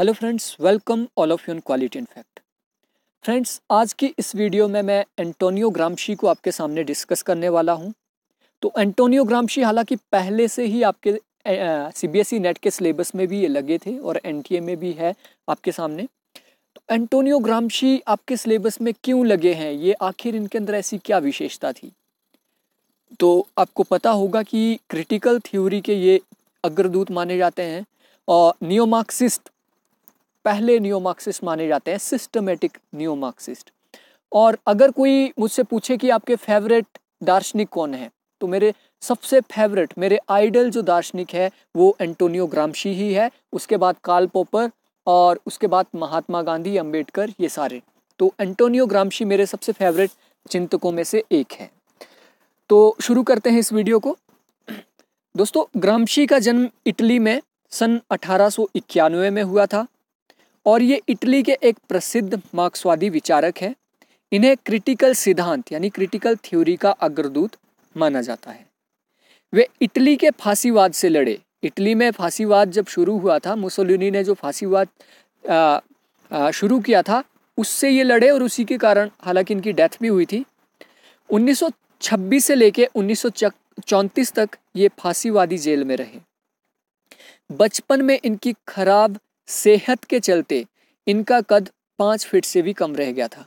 hello friends welcome all of you on quality in fact fact friends आज की इस video में मैं एंटोनियो ग्रामशी को आपके सामने डिस्कस करने वाला हूं तो एंटोनियो ग्रामशी हालांकि पहले से ही आपके C B S E NET के सिलेबस में भी ये लगे थे और एन टी ए में भी है आपके सामने तो एंटोनियो ग्रामशी आपके सिलेबस में क्यों लगे हैं ये आखिर इनके अंदर ऐसी क्या विशेषता थी तो आपको पता होगा कि क्रिटिकल थ्योरी के ये अग्रदूत माने जाते हैं और नियोमार्क्सिस्ट पहले नियो मार्क्सिस्ट माने जाते हैं सिस्टमेटिक नियो मार्क्सिस्ट और अगर कोई मुझसे पूछे कि आपके फेवरेट दार्शनिक कौन है तो मेरे सबसे फेवरेट मेरे आइडल जो दार्शनिक है वो एंटोनियो ग्रामशी ही है उसके बाद काल पोपर और उसके बाद महात्मा गांधी अंबेडकर ये सारे तो एंटोनियो ग्रामशी मेरे सबसे फेवरेट चिंतकों में से एक है तो शुरू करते हैं इस वीडियो को दोस्तों ग्रामशी का जन्म इटली में सन अठारह में हुआ था और ये इटली के एक प्रसिद्ध मार्क्सवादी विचारक है इन्हें क्रिटिकल सिद्धांत यानी क्रिटिकल थ्योरी का अग्रदूत माना जाता है वे इटली के फांसीवाद से लड़े इटली में फांसीवाद जब शुरू हुआ था मुसोलिनी ने जो फांसीवाद शुरू किया था उससे ये लड़े और उसी के कारण हालांकि इनकी डेथ भी हुई थी 1926 से लेके उन्नीस तक ये फांसीवादी जेल में रहे बचपन में इनकी खराब सेहत के चलते इनका कद पाँच फीट से भी कम रह गया था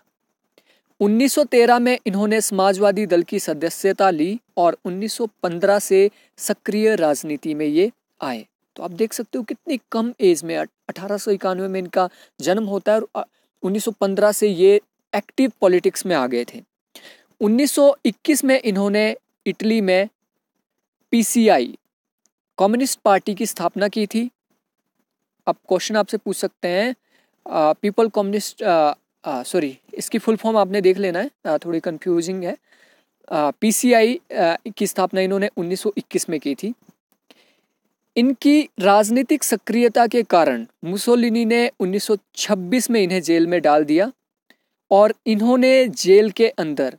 1913 में इन्होंने समाजवादी दल की सदस्यता ली और 1915 से सक्रिय राजनीति में ये आए तो आप देख सकते हो कितनी कम एज में अठारह में इनका जन्म होता है और 1915 से ये एक्टिव पॉलिटिक्स में आ गए थे 1921 में इन्होंने इटली में पीसीआई कम्युनिस्ट पार्टी की स्थापना की थी अब क्वेश्चन आपसे पूछ सकते हैं पीपल कम्युनिस्ट सॉरी इसकी फुल फॉर्म आपने देख लेना है आ, थोड़ी कंफ्यूजिंग है पीसीआई की स्थापना इन्होंने 1921 में की थी इनकी राजनीतिक सक्रियता के कारण मुसोलिनी ने 1926 में इन्हें जेल में डाल दिया और इन्होंने जेल के अंदर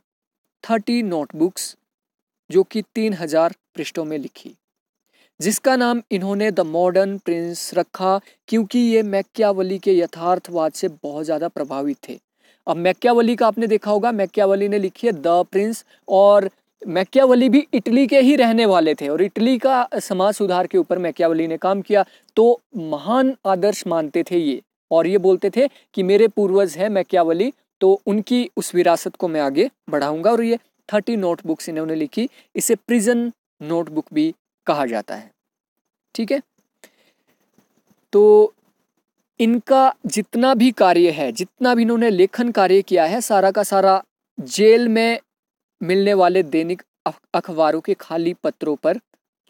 थर्टी नोटबुक्स जो कि तीन हजार पृष्ठों में लिखी जिसका नाम इन्होंने द मॉडर्न प्रिंस रखा क्योंकि ये मैक्यावली के यथार्थवाद से बहुत ज़्यादा प्रभावित थे अब मैक्यावली का आपने देखा होगा मैक्यावली ने लिखी है द प्रिंस और मैक्यावली भी इटली के ही रहने वाले थे और इटली का समाज सुधार के ऊपर मैक्यावली ने काम किया तो महान आदर्श मानते थे ये और ये बोलते थे कि मेरे पूर्वज हैं मैक्यावली तो उनकी उस विरासत को मैं आगे बढ़ाऊंगा और ये थर्टी नोटबुक्स इन्होंने लिखी इसे प्रिजन नोटबुक भी कहा जाता है ठीक है तो इनका जितना भी कार्य है जितना भी इन्होंने लेखन कार्य किया है सारा का सारा जेल में मिलने वाले दैनिक अखबारों के खाली पत्रों पर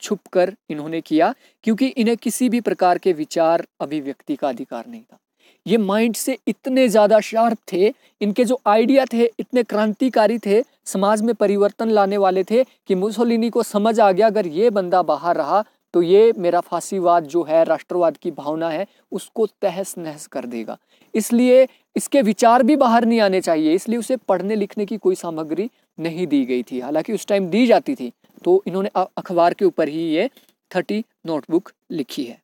छुप कर इन्होंने किया क्योंकि इन्हें किसी भी प्रकार के विचार अभिव्यक्ति का अधिकार नहीं था ये माइंड से इतने ज़्यादा शार्प थे इनके जो आइडिया थे इतने क्रांतिकारी थे समाज में परिवर्तन लाने वाले थे कि मुसोलिनी को समझ आ गया अगर ये बंदा बाहर रहा तो ये मेरा फांसीवाद जो है राष्ट्रवाद की भावना है उसको तहस नहस कर देगा इसलिए इसके विचार भी बाहर नहीं आने चाहिए इसलिए उसे पढ़ने लिखने की कोई सामग्री नहीं दी गई थी हालांकि उस टाइम दी जाती थी तो इन्होंने अखबार के ऊपर ही ये थर्टी नोटबुक लिखी है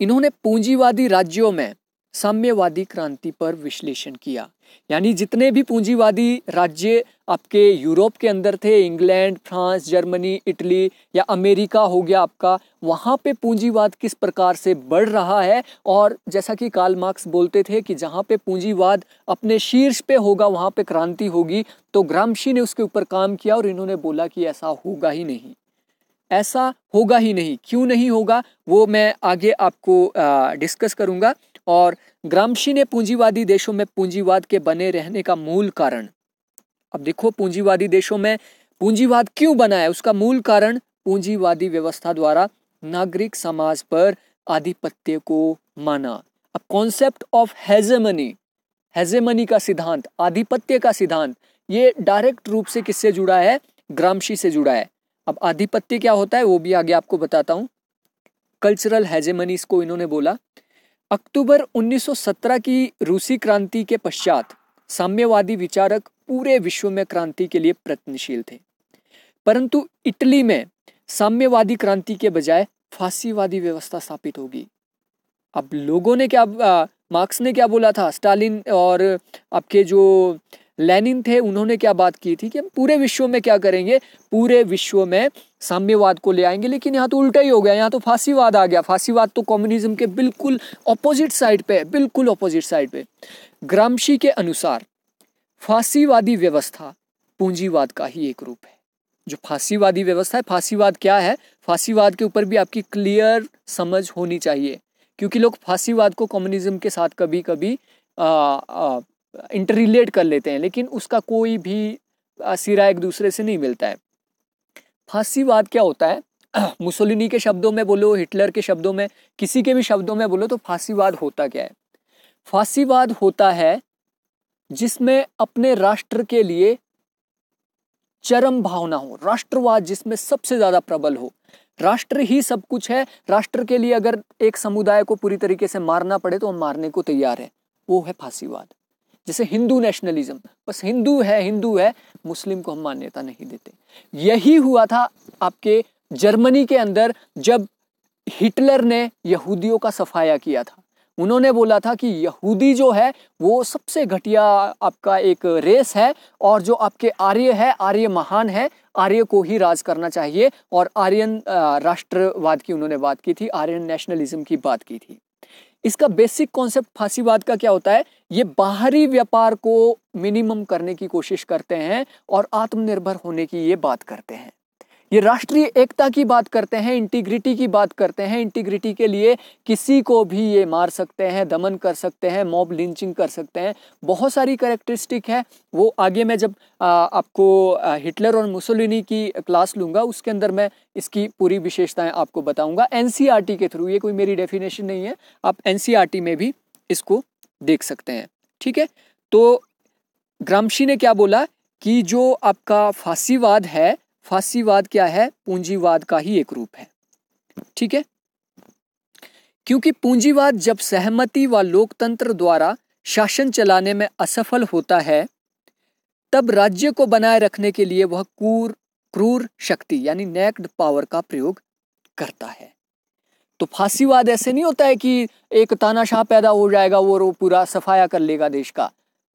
इन्होंने पूंजीवादी राज्यों में साम्यवादी क्रांति पर विश्लेषण किया यानी जितने भी पूंजीवादी राज्य आपके यूरोप के अंदर थे इंग्लैंड फ्रांस जर्मनी इटली या अमेरिका हो गया आपका वहाँ पे पूंजीवाद किस प्रकार से बढ़ रहा है और जैसा कि कार्ल मार्क्स बोलते थे कि जहाँ पे पूंजीवाद अपने शीर्ष पे होगा वहाँ पे क्रांति होगी तो ग्रामशी ने उसके ऊपर काम किया और इन्होंने बोला कि ऐसा होगा ही नहीं ऐसा होगा ही नहीं क्यों नहीं होगा वो मैं आगे आपको डिस्कस करूंगा और ग्रामशी ने पूंजीवादी देशों में पूंजीवाद के बने रहने का मूल कारण अब देखो पूंजीवादी देशों में पूंजीवाद क्यों बना है उसका मूल कारण पूंजीवादी व्यवस्था द्वारा नागरिक समाज पर आधिपत्य को माना अब कॉन्सेप्ट ऑफ हेजेमनी हेजेमनी का सिद्धांत आधिपत्य का सिद्धांत ये डायरेक्ट रूप से किससे जुड़ा है ग्रामशी से जुड़ा है अब आधिपत्य क्या होता है वो भी आगे आपको बताता हूँ कल्चरल हैजेमनी को इन्होंने बोला अक्टूबर 1917 की रूसी क्रांति के पश्चात साम्यवादी विचारक पूरे विश्व में क्रांति के लिए प्रयत्नशील थे परंतु इटली में साम्यवादी क्रांति के बजाय फांसीवादी व्यवस्था स्थापित होगी अब लोगों ने क्या मार्क्स ने क्या बोला था स्टालिन और आपके जो लेनिन थे उन्होंने क्या बात की थी कि हम पूरे विश्व में क्या करेंगे पूरे विश्व में साम्यवाद को ले आएंगे लेकिन यहाँ तो उल्टा ही हो गया यहाँ तो फांसीवाद आ गया फांसीवाद तो कम्युनिज्म के बिल्कुल अपोजिट साइड पे है बिल्कुल अपोजिट साइड पे ग्रामशी के अनुसार फांसीवादी व्यवस्था पूंजीवाद का ही एक रूप है जो फांसीवादी व्यवस्था है फांसीवाद क्या है फांसीवाद के ऊपर भी आपकी क्लियर समझ होनी चाहिए क्योंकि लोग फांसीवाद को कम्युनिज्म के साथ कभी कभी इंटर रिलेट कर लेते हैं लेकिन उसका कोई भी सिरा एक दूसरे से नहीं मिलता है फांसीवाद क्या होता है मुसोलिनी के शब्दों में बोलो हिटलर के शब्दों में किसी के भी शब्दों में बोलो तो फांसीवाद होता क्या है फांसीवाद होता है जिसमें अपने राष्ट्र के लिए चरम भावना हो राष्ट्रवाद जिसमें सबसे ज़्यादा प्रबल हो राष्ट्र ही सब कुछ है राष्ट्र के लिए अगर एक समुदाय को पूरी तरीके से मारना पड़े तो हम मारने को तैयार है वो है फांसीवाद जैसे हिंदू नेशनलिज्म बस हिंदू है हिंदू है मुस्लिम को हम मान्यता नहीं देते यही हुआ था आपके जर्मनी के अंदर जब हिटलर ने यहूदियों का सफाया किया था उन्होंने बोला था कि यहूदी जो है वो सबसे घटिया आपका एक रेस है और जो आपके आर्य है आर्य महान है आर्य को ही राज करना चाहिए और आर्यन राष्ट्रवाद की उन्होंने बात की थी आर्यन नेशनलिज्म की बात की थी इसका बेसिक कॉन्सेप्ट फांसीवाद का क्या होता है ये बाहरी व्यापार को मिनिमम करने की कोशिश करते हैं और आत्मनिर्भर होने की ये बात करते हैं ये राष्ट्रीय एकता की बात करते हैं इंटीग्रिटी की बात करते हैं इंटीग्रिटी के लिए किसी को भी ये मार सकते हैं दमन कर सकते हैं मॉब लिंचिंग कर सकते हैं बहुत सारी करेक्टरिस्टिक है वो आगे मैं जब आ, आपको आ, हिटलर और मुसोलिनी की क्लास लूँगा उसके अंदर मैं इसकी पूरी विशेषताएँ आपको बताऊँगा एन e के थ्रू ये कोई मेरी डेफिनेशन नहीं है आप एन e में भी इसको देख सकते हैं ठीक है तो ग्रामशी ने क्या बोला कि जो आपका फांसीवाद है फासीवाद क्या है पूंजीवाद का ही एक रूप है ठीक है क्योंकि पूंजीवाद जब सहमति व लोकतंत्र द्वारा शासन चलाने में असफल होता है तब राज्य को बनाए रखने के लिए वह कूर क्रूर शक्ति यानी नेक्ड पावर का प्रयोग करता है तो फांसीवाद ऐसे नहीं होता है कि एक तानाशाह पैदा हो जाएगा वो पूरा सफाया कर लेगा देश का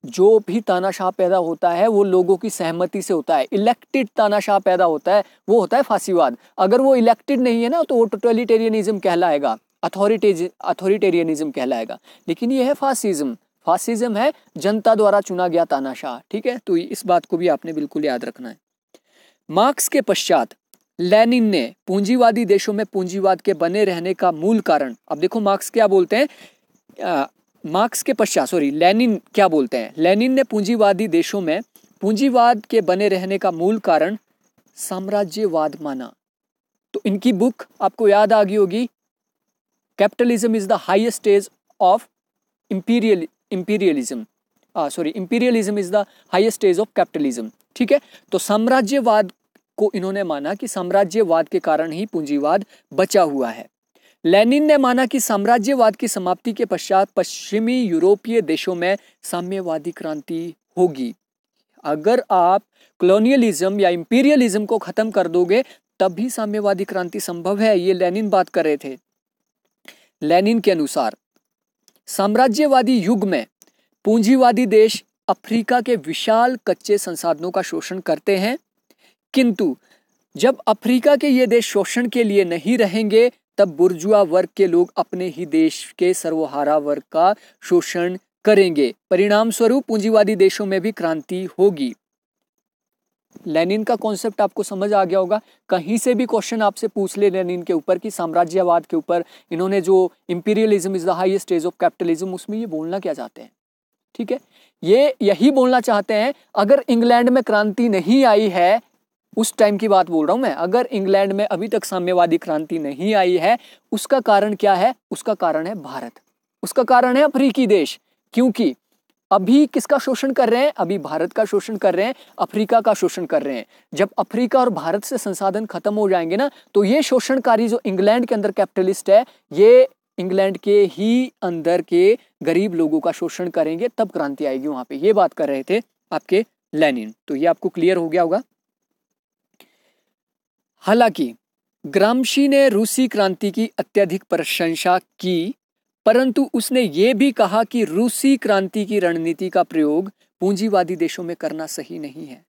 जो भी तानाशाह पैदा होता है वो लोगों की सहमति से होता है इलेक्टेड तानाशाह पैदा होता है वो होता है फांसीवाद अगर वो इलेक्टेड नहीं है ना तो वो टोटलिटेरियनिज्म कहलाएगा अथॉरिटेज अथॉरिटेरियनिज्म कहलाएगा लेकिन ये है फासिज्म फासिज्म है जनता द्वारा चुना गया तानाशाह ठीक है तो इस बात को भी आपने बिल्कुल याद रखना है मार्क्स के पश्चात लेनिन ने पूंजीवादी देशों में पूंजीवाद के बने रहने का मूल कारण अब देखो मार्क्स क्या बोलते हैं मार्क्स के पश्चात सॉरी लेनिन क्या बोलते हैं लेनिन ने पूंजीवादी देशों में पूंजीवाद के बने रहने का मूल कारण साम्राज्यवाद माना तो इनकी बुक आपको याद आ गई होगी capitalism is the highest stage of imperial imperialism sorry imperialism is the highest stage of capitalism ठीक है तो साम्राज्यवाद को इन्होंने माना कि साम्राज्यवाद के कारण ही पूंजीवाद बचा हुआ है लेनिन ने माना कि साम्राज्यवाद की समाप्ति के पश्चात पश्चिमी यूरोपीय देशों में साम्यवादी क्रांति होगी अगर आप कॉलोनियलिज्म या इंपीरियलिज्म को ख़त्म कर दोगे तब भी साम्यवादी क्रांति संभव है ये लेनिन बात कर रहे थे लेनिन के अनुसार साम्राज्यवादी युग में पूंजीवादी देश अफ्रीका के विशाल कच्चे संसाधनों का शोषण करते हैं किंतु जब अफ्रीका के ये देश शोषण के लिए नहीं रहेंगे तब बुर्जुआ वर्ग के लोग अपने ही देश के सर्वहारा वर्ग का शोषण करेंगे परिणाम स्वरूप पूंजीवादी देशों में भी क्रांति होगी लेनिन का कॉन्सेप्ट आपको समझ आ गया होगा कहीं से भी क्वेश्चन आपसे पूछ ले लेनिन के ऊपर कि साम्राज्यवाद के ऊपर इन्होंने जो imperialism is the highest stage of capitalism उसमें ये बोलना क्या चाहते हैं ठीक है ये यही बोलना चाहते हैं अगर इंग्लैंड में क्रांति नहीं आई है उस टाइम की बात बोल रहा हूं मैं अगर इंग्लैंड में अभी तक साम्यवादी क्रांति नहीं आई है उसका कारण क्या है उसका कारण है भारत उसका कारण है अफ्रीकी देश क्योंकि अभी किसका शोषण कर रहे हैं अभी भारत का शोषण कर रहे हैं अफ्रीका का शोषण कर रहे हैं जब अफ्रीका और भारत से संसाधन खत्म हो जाएंगे ना तो ये शोषणकारी जो इंग्लैंड के अंदर कैपिटलिस्ट है ये इंग्लैंड के ही अंदर के गरीब लोगों का शोषण करेंगे तब क्रांति आएगी वहां पे ये बात कर रहे थे आपके लेनिन तो ये आपको क्लियर हो गया होगा हालांकि ग्रामशी ने रूसी क्रांति की अत्यधिक प्रशंसा की परंतु उसने ये भी कहा कि रूसी क्रांति की रणनीति का प्रयोग पूंजीवादी देशों में करना सही नहीं है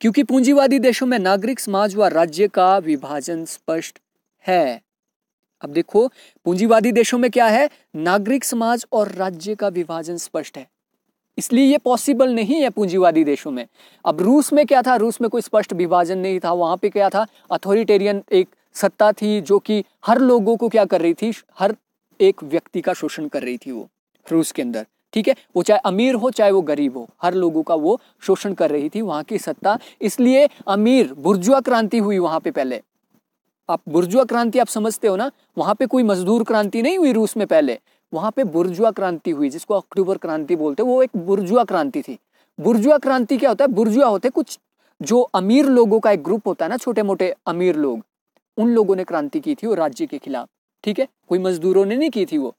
क्योंकि पूंजीवादी देशों में नागरिक समाज व राज्य का विभाजन स्पष्ट है अब देखो पूंजीवादी देशों में क्या है नागरिक समाज और राज्य का विभाजन स्पष्ट है इसलिए ये पॉसिबल नहीं है पूंजीवादी देशों में अब रूस में क्या था रूस में कोई स्पष्ट विभाजन नहीं था वहाँ पे क्या था अथॉरिटेरियन एक सत्ता थी जो कि हर लोगों को क्या कर रही थी हर एक व्यक्ति का शोषण कर रही थी वो रूस के अंदर ठीक है वो चाहे अमीर हो चाहे वो गरीब हो हर लोगों का वो शोषण कर रही थी वहाँ की सत्ता इसलिए अमीर बुर्जुआ क्रांति हुई वहाँ पे पहले आप बुर्जुआ क्रांति आप समझते हो ना वहाँ पे कोई मजदूर क्रांति नहीं हुई रूस में पहले वहाँ पे बुर्जुआ क्रांति हुई जिसको अक्टूबर क्रांति बोलते हैं वो एक बुर्जुआ क्रांति थी बुर्जुआ क्रांति क्या होता है बुर्जुआ होते कुछ जो अमीर लोगों का एक ग्रुप होता है ना छोटे मोटे अमीर लोग उन लोगों ने क्रांति की थी वो राज्य के खिलाफ ठीक है कोई मजदूरों ने नहीं की थी वो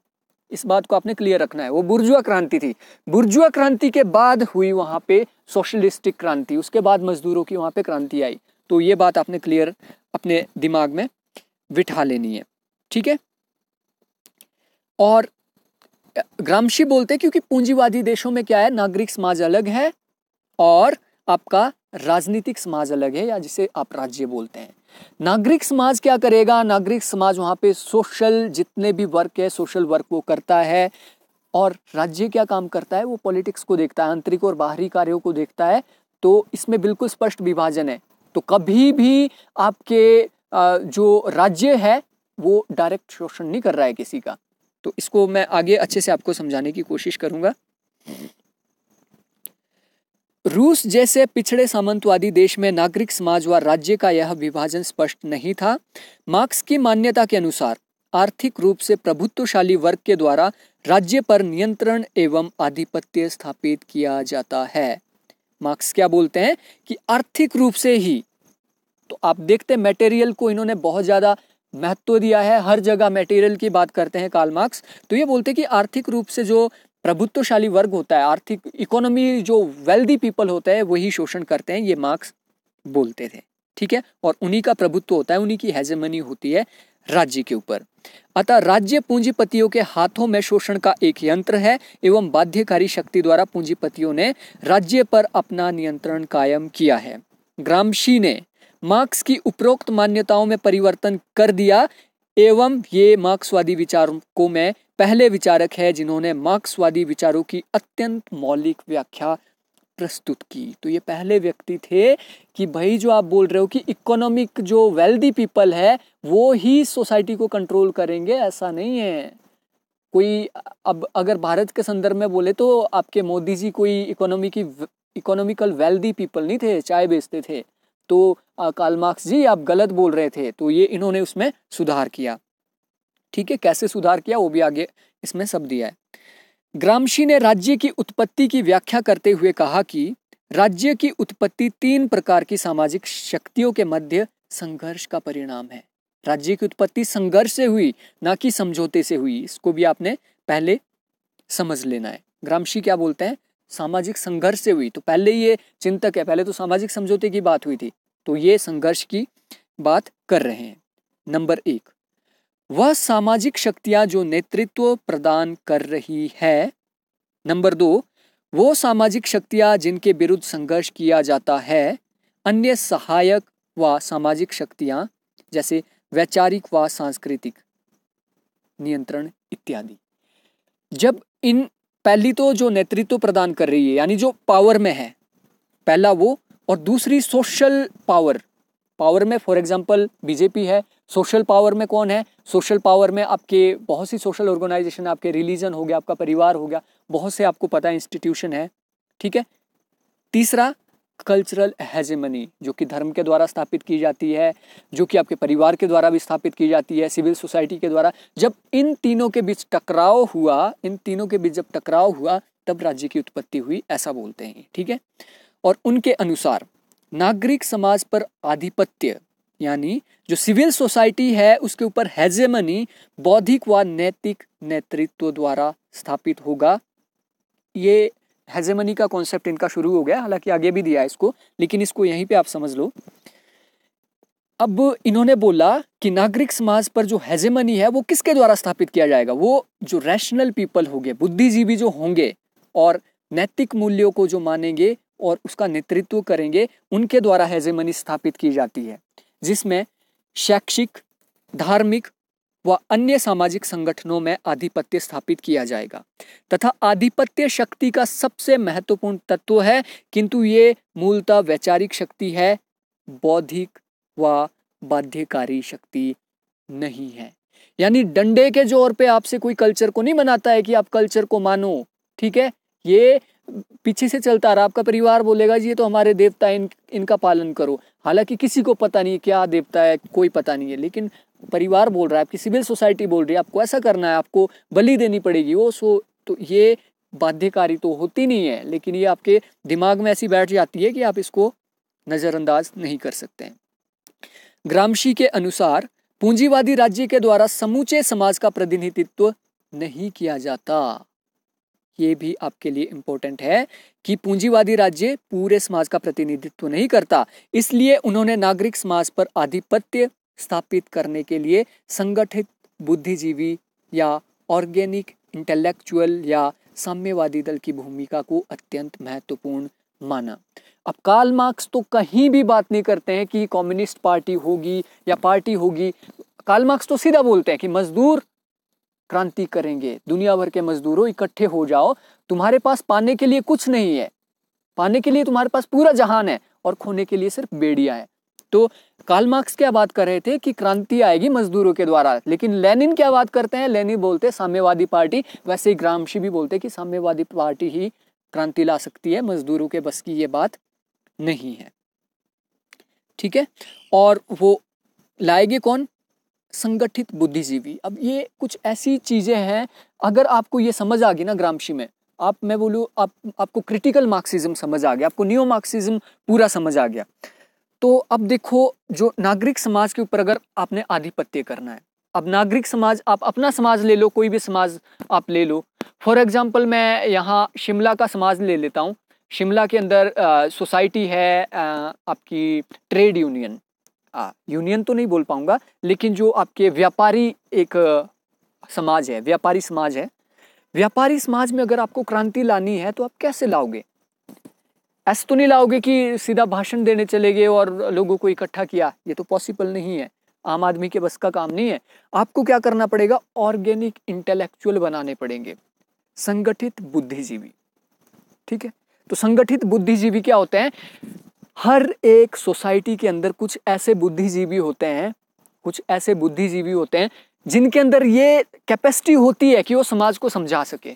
इस बात को आपने क्लियर रखना है वो बुर्जुआ क्रांति थी बुर्जुआ क्रांति के बाद हुई वहाँ पे सोशलिस्टिक क्रांति उसके बाद मजदूरों की वहाँ पे क्रांति आई तो ये बात आपने क्लियर अपने दिमाग में बिठा लेनी है ठीक है और ग्रामशी बोलते हैं क्योंकि पूंजीवादी देशों में क्या है नागरिक समाज अलग है और आपका राजनीतिक समाज अलग है या जिसे आप राज्य बोलते हैं नागरिक समाज क्या करेगा नागरिक समाज वहां पे सोशल जितने भी वर्क है सोशल वर्क वो करता है और राज्य क्या काम करता है वो पॉलिटिक्स को देखता है आंतरिक और बाहरी कार्यों को देखता है तो इसमें बिल्कुल स्पष्ट विभाजन है तो कभी भी आपके जो राज्य है वो डायरेक्ट शोषण नहीं कर रहा है किसी का तो इसको मैं आगे अच्छे से आपको समझाने की कोशिश करूंगा रूस जैसे पिछड़े सामंतवादी देश में नागरिक समाज व राज्य का यह विभाजन स्पष्ट नहीं था मार्क्स की मान्यता के अनुसार आर्थिक रूप से प्रभुत्वशाली वर्ग के द्वारा राज्य पर नियंत्रण एवं आधिपत्य स्थापित किया जाता है मार्क्स क्या बोलते हैं कि आर्थिक रूप से ही तो आप देखते मेटेरियल को इन्होंने बहुत ज़्यादा महत्व दिया है हर जगह मटेरियल की बात करते हैं काल मार्क्स तो ये बोलते हैं कि आर्थिक रूप से जो प्रभुत्वशाली वर्ग होता है आर्थिक इकोनॉमी जो वेल्दी पीपल होते हैं वही शोषण करते हैं ये मार्क्स बोलते थे ठीक है और उन्हीं का प्रभुत्व होता है उन्हीं की हेजेमनी होती है राज्य के ऊपर अतः राज्य पूंजीपतियों के हाथों में शोषण का एक यंत्र है एवं बाध्यकारी शक्ति द्वारा पूंजीपतियों ने राज्य पर अपना नियंत्रण कायम किया है ग्रामशी ने मार्क्स की उपरोक्त मान्यताओं में परिवर्तन कर दिया एवं ये मार्क्सवादी विचारों को में पहले विचारक है जिन्होंने मार्क्सवादी विचारों की अत्यंत मौलिक व्याख्या प्रस्तुत की तो ये पहले व्यक्ति थे कि भाई जो आप बोल रहे हो कि इकोनॉमिक जो वेल्दी पीपल है वो ही सोसाइटी को कंट्रोल करेंगे ऐसा नहीं है कोई अब अगर भारत के संदर्भ में बोले तो आपके मोदी जी कोई इकोनॉमी की इकोनॉमिकल वेल्दी पीपल नहीं थे चाय बेचते थे तो कालमार्क्स जी आप गलत बोल रहे थे तो ये इन्होंने उसमें सुधार किया ठीक है कैसे सुधार किया वो भी आगे इसमें सब दिया है ग्रामशी ने राज्य की उत्पत्ति की व्याख्या करते हुए कहा कि राज्य की उत्पत्ति तीन प्रकार की सामाजिक शक्तियों के मध्य संघर्ष का परिणाम है राज्य की उत्पत्ति संघर्ष से हुई ना कि समझौते से हुई इसको भी आपने पहले समझ लेना है ग्रामशी क्या बोलते हैं सामाजिक संघर्ष से हुई तो पहले ये चिंतक है पहले तो सामाजिक समझौते की बात हुई थी तो ये संघर्ष की बात कर रहे हैं नंबर एक वह सामाजिक शक्तियां जो नेतृत्व प्रदान कर रही है नंबर दो वो सामाजिक शक्तियां जिनके विरुद्ध संघर्ष किया जाता है अन्य सहायक व सामाजिक शक्तियां जैसे वैचारिक व सांस्कृतिक नियंत्रण इत्यादि जब इन पहली तो जो नेतृत्व प्रदान कर रही है यानी जो पावर में है पहला वो और दूसरी सोशल पावर पावर में फॉर एग्जांपल बीजेपी है सोशल पावर में कौन है सोशल पावर में आपके बहुत सी सोशल ऑर्गेनाइजेशन आपके रिलीजन हो गया आपका परिवार हो गया बहुत से आपको पता है इंस्टीट्यूशन है ठीक है तीसरा कल्चरल हेजेमनी जो कि धर्म के द्वारा स्थापित की जाती है जो कि आपके परिवार के द्वारा भी स्थापित की जाती है सिविल सोसाइटी के द्वारा जब इन तीनों के बीच टकराव हुआ इन तीनों के बीच जब टकराव हुआ तब राज्य की उत्पत्ति हुई ऐसा बोलते हैं ठीक है और उनके अनुसार नागरिक समाज पर आधिपत्य यानी जो सिविल सोसाइटी है उसके ऊपर हेजेमनी बौद्धिक व नैतिक नेतृत्व द्वारा स्थापित होगा ये हेजेमनी का कॉन्सेप्ट इनका शुरू हो गया हालांकि आगे भी दिया है इसको लेकिन इसको यहीं पे आप समझ लो अब इन्होंने बोला कि नागरिक समाज पर जो हेजेमनी है वो किसके द्वारा स्थापित किया जाएगा वो जो रैशनल पीपल होंगे बुद्धिजीवी जो होंगे और नैतिक मूल्यों को जो मानेंगे और उसका नेतृत्व करेंगे उनके द्वारा हेजेमनी स्थापित की जाती है जिसमें शैक्षिक धार्मिक व अन्य सामाजिक संगठनों में आधिपत्य स्थापित किया जाएगा तथा आधिपत्य शक्ति का सबसे महत्वपूर्ण तत्व है किंतु ये मूलतः वैचारिक शक्ति है बौद्धिक व बाध्यकारी शक्ति नहीं है यानी डंडे के जोर पे आपसे कोई कल्चर को नहीं मनाता है कि आप कल्चर को मानो ठीक है ये पीछे से चलता रहा आपका परिवार बोलेगा जी ये तो हमारे देवता इन इनका पालन करो हालांकि किसी को पता नहीं क्या देवता है कोई पता नहीं है लेकिन परिवार बोल रहा है आपकी सिविल सोसाइटी बोल रही है आपको ऐसा करना है आपको बलि देनी पड़ेगी वो सो तो ये बाध्यकारी तो होती नहीं है लेकिन ये आपके दिमाग में ऐसी बैठ जाती है कि आप इसको नज़रअंदाज नहीं कर सकते हैं ग्रामशी के अनुसार पूंजीवादी राज्य के द्वारा समूचे समाज का प्रतिनिधित्व नहीं किया जाता ये भी आपके लिए इम्पोर्टेंट है कि पूंजीवादी राज्य पूरे समाज का प्रतिनिधित्व नहीं करता इसलिए उन्होंने नागरिक समाज पर आधिपत्य स्थापित करने के लिए संगठित बुद्धिजीवी या ऑर्गेनिक इंटेलेक्चुअल या साम्यवादी दल की भूमिका को अत्यंत महत्वपूर्ण माना अब काल मार्क्स तो कहीं भी बात नहीं करते हैं कि कम्युनिस्ट पार्टी होगी या पार्टी होगी काल मार्क्स तो सीधा बोलते हैं कि मजदूर क्रांति करेंगे दुनिया भर के मजदूरों इकट्ठे हो जाओ तुम्हारे पास पाने के लिए कुछ नहीं है पाने के लिए तुम्हारे पास पूरा जहान है और खोने के लिए सिर्फ बेड़िया है तो कार्ल मार्क्स क्या बात कर रहे थे कि क्रांति आएगी मजदूरों के द्वारा लेकिन लेनिन क्या बात करते हैं लेनिन बोलते साम्यवादी पार्टी वैसे ही ग्रामशी भी बोलते कि साम्यवादी पार्टी ही क्रांति ला सकती है मजदूरों के बस की ये बात नहीं है ठीक है और वो लाएगी कौन संगठित बुद्धिजीवी अब ये कुछ ऐसी चीज़ें हैं अगर आपको ये समझ आ गई ना ग्रामशी में आप मैं बोलूँ आप आपको क्रिटिकल मार्क्सिज्म समझ आ गया आपको न्यू मार्क्सिज्म पूरा समझ आ गया तो अब देखो जो नागरिक समाज के ऊपर अगर आपने आधिपत्य करना है अब नागरिक समाज आप अपना समाज ले लो कोई भी समाज आप ले लो फॉर एग्ज़ाम्पल मैं यहाँ शिमला का समाज ले लेता हूँ शिमला के अंदर सोसाइटी है आ, आपकी ट्रेड यूनियन आ, यूनियन तो नहीं बोल पाऊँगा लेकिन जो आपके व्यापारी एक समाज है व्यापारी समाज है व्यापारी समाज में अगर आपको क्रांति लानी है तो आप कैसे लाओगे ऐसा तो नहीं लाओगे कि सीधा भाषण देने चले गए और लोगों को इकट्ठा किया ये तो पॉसिबल नहीं है आम आदमी के बस का काम नहीं है आपको क्या करना पड़ेगा ऑर्गेनिक इंटेलेक्चुअल बनाने पड़ेंगे संगठित बुद्धिजीवी ठीक है तो संगठित बुद्धिजीवी क्या होते हैं हर एक सोसाइटी के अंदर कुछ ऐसे बुद्धिजीवी होते हैं कुछ ऐसे बुद्धिजीवी होते हैं जिनके अंदर ये कैपेसिटी होती है कि वो समाज को समझा सके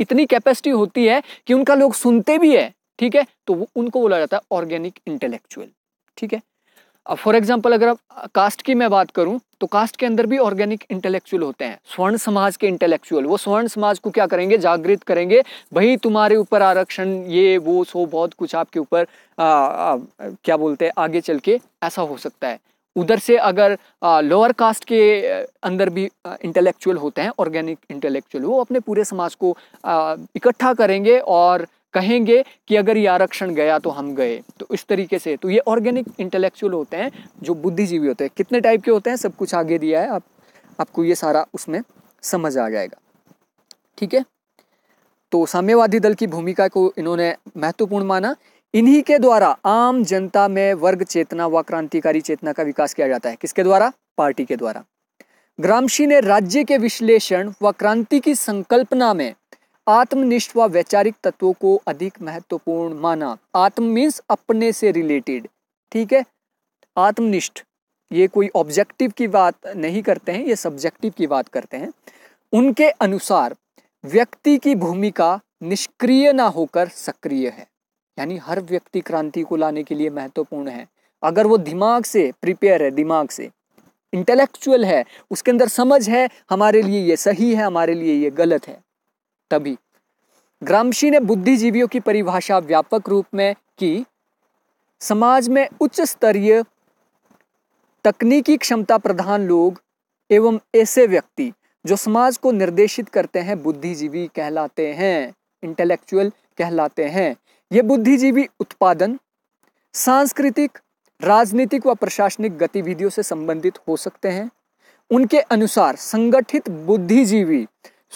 इतनी कैपेसिटी होती है कि उनका लोग सुनते भी है ठीक है तो उनको बोला जाता है ऑर्गेनिक इंटेलेक्चुअल ठीक है अब फॉर एग्जाम्पल अगर आप कास्ट की मैं बात करूं तो कास्ट के अंदर भी ऑर्गेनिक इंटेलेक्चुअल होते हैं स्वर्ण समाज के इंटेलेक्चुअल वो स्वर्ण समाज को क्या करेंगे जागृत करेंगे भाई तुम्हारे ऊपर आरक्षण ये वो सो बहुत कुछ आपके ऊपर क्या बोलते हैं आगे चल के ऐसा हो सकता है उधर से अगर लोअर कास्ट के अंदर भी इंटेलेक्चुअल होते हैं ऑर्गेनिक इंटेलेक्चुअल वो अपने पूरे समाज को इकट्ठा करेंगे और कहेंगे कि अगर ये आरक्षण गया तो हम गए तो इस तरीके से तो ये ऑर्गेनिक इंटेलेक्चुअल होते हैं जो बुद्धिजीवी होते हैं कितने टाइप के होते हैं सब कुछ आगे दिया है आप आपको ये सारा उसमें समझ आ जाएगा ठीक है तो साम्यवादी दल की भूमिका को इन्होंने महत्वपूर्ण माना इन्हीं के द्वारा आम जनता में वर्ग चेतना व क्रांतिकारी चेतना का विकास किया जाता है किसके द्वारा पार्टी के द्वारा ग्रामशी ने राज्य के विश्लेषण व क्रांति की संकल्पना में आत्मनिष्ठ व वैचारिक तत्वों को अधिक महत्वपूर्ण माना आत्म मीन्स अपने से रिलेटेड ठीक है आत्मनिष्ठ ये कोई ऑब्जेक्टिव की बात नहीं करते हैं ये सब्जेक्टिव की बात करते हैं उनके अनुसार व्यक्ति की भूमिका निष्क्रिय ना होकर सक्रिय है यानी हर व्यक्ति क्रांति को लाने के लिए महत्वपूर्ण है अगर वो दिमाग से प्रिपेयर है दिमाग से इंटेलेक्चुअल है उसके अंदर समझ है हमारे लिए ये सही है हमारे लिए ये गलत है तभी ग्रामशी ने बुद्धिजीवियों की परिभाषा व्यापक रूप में की समाज में उच्च स्तरीय तकनीकी क्षमता प्रधान लोग एवं ऐसे व्यक्ति जो समाज को निर्देशित करते हैं बुद्धिजीवी कहलाते हैं इंटेलेक्चुअल कहलाते हैं ये बुद्धिजीवी उत्पादन सांस्कृतिक राजनीतिक व प्रशासनिक गतिविधियों से संबंधित हो सकते हैं उनके अनुसार संगठित बुद्धिजीवी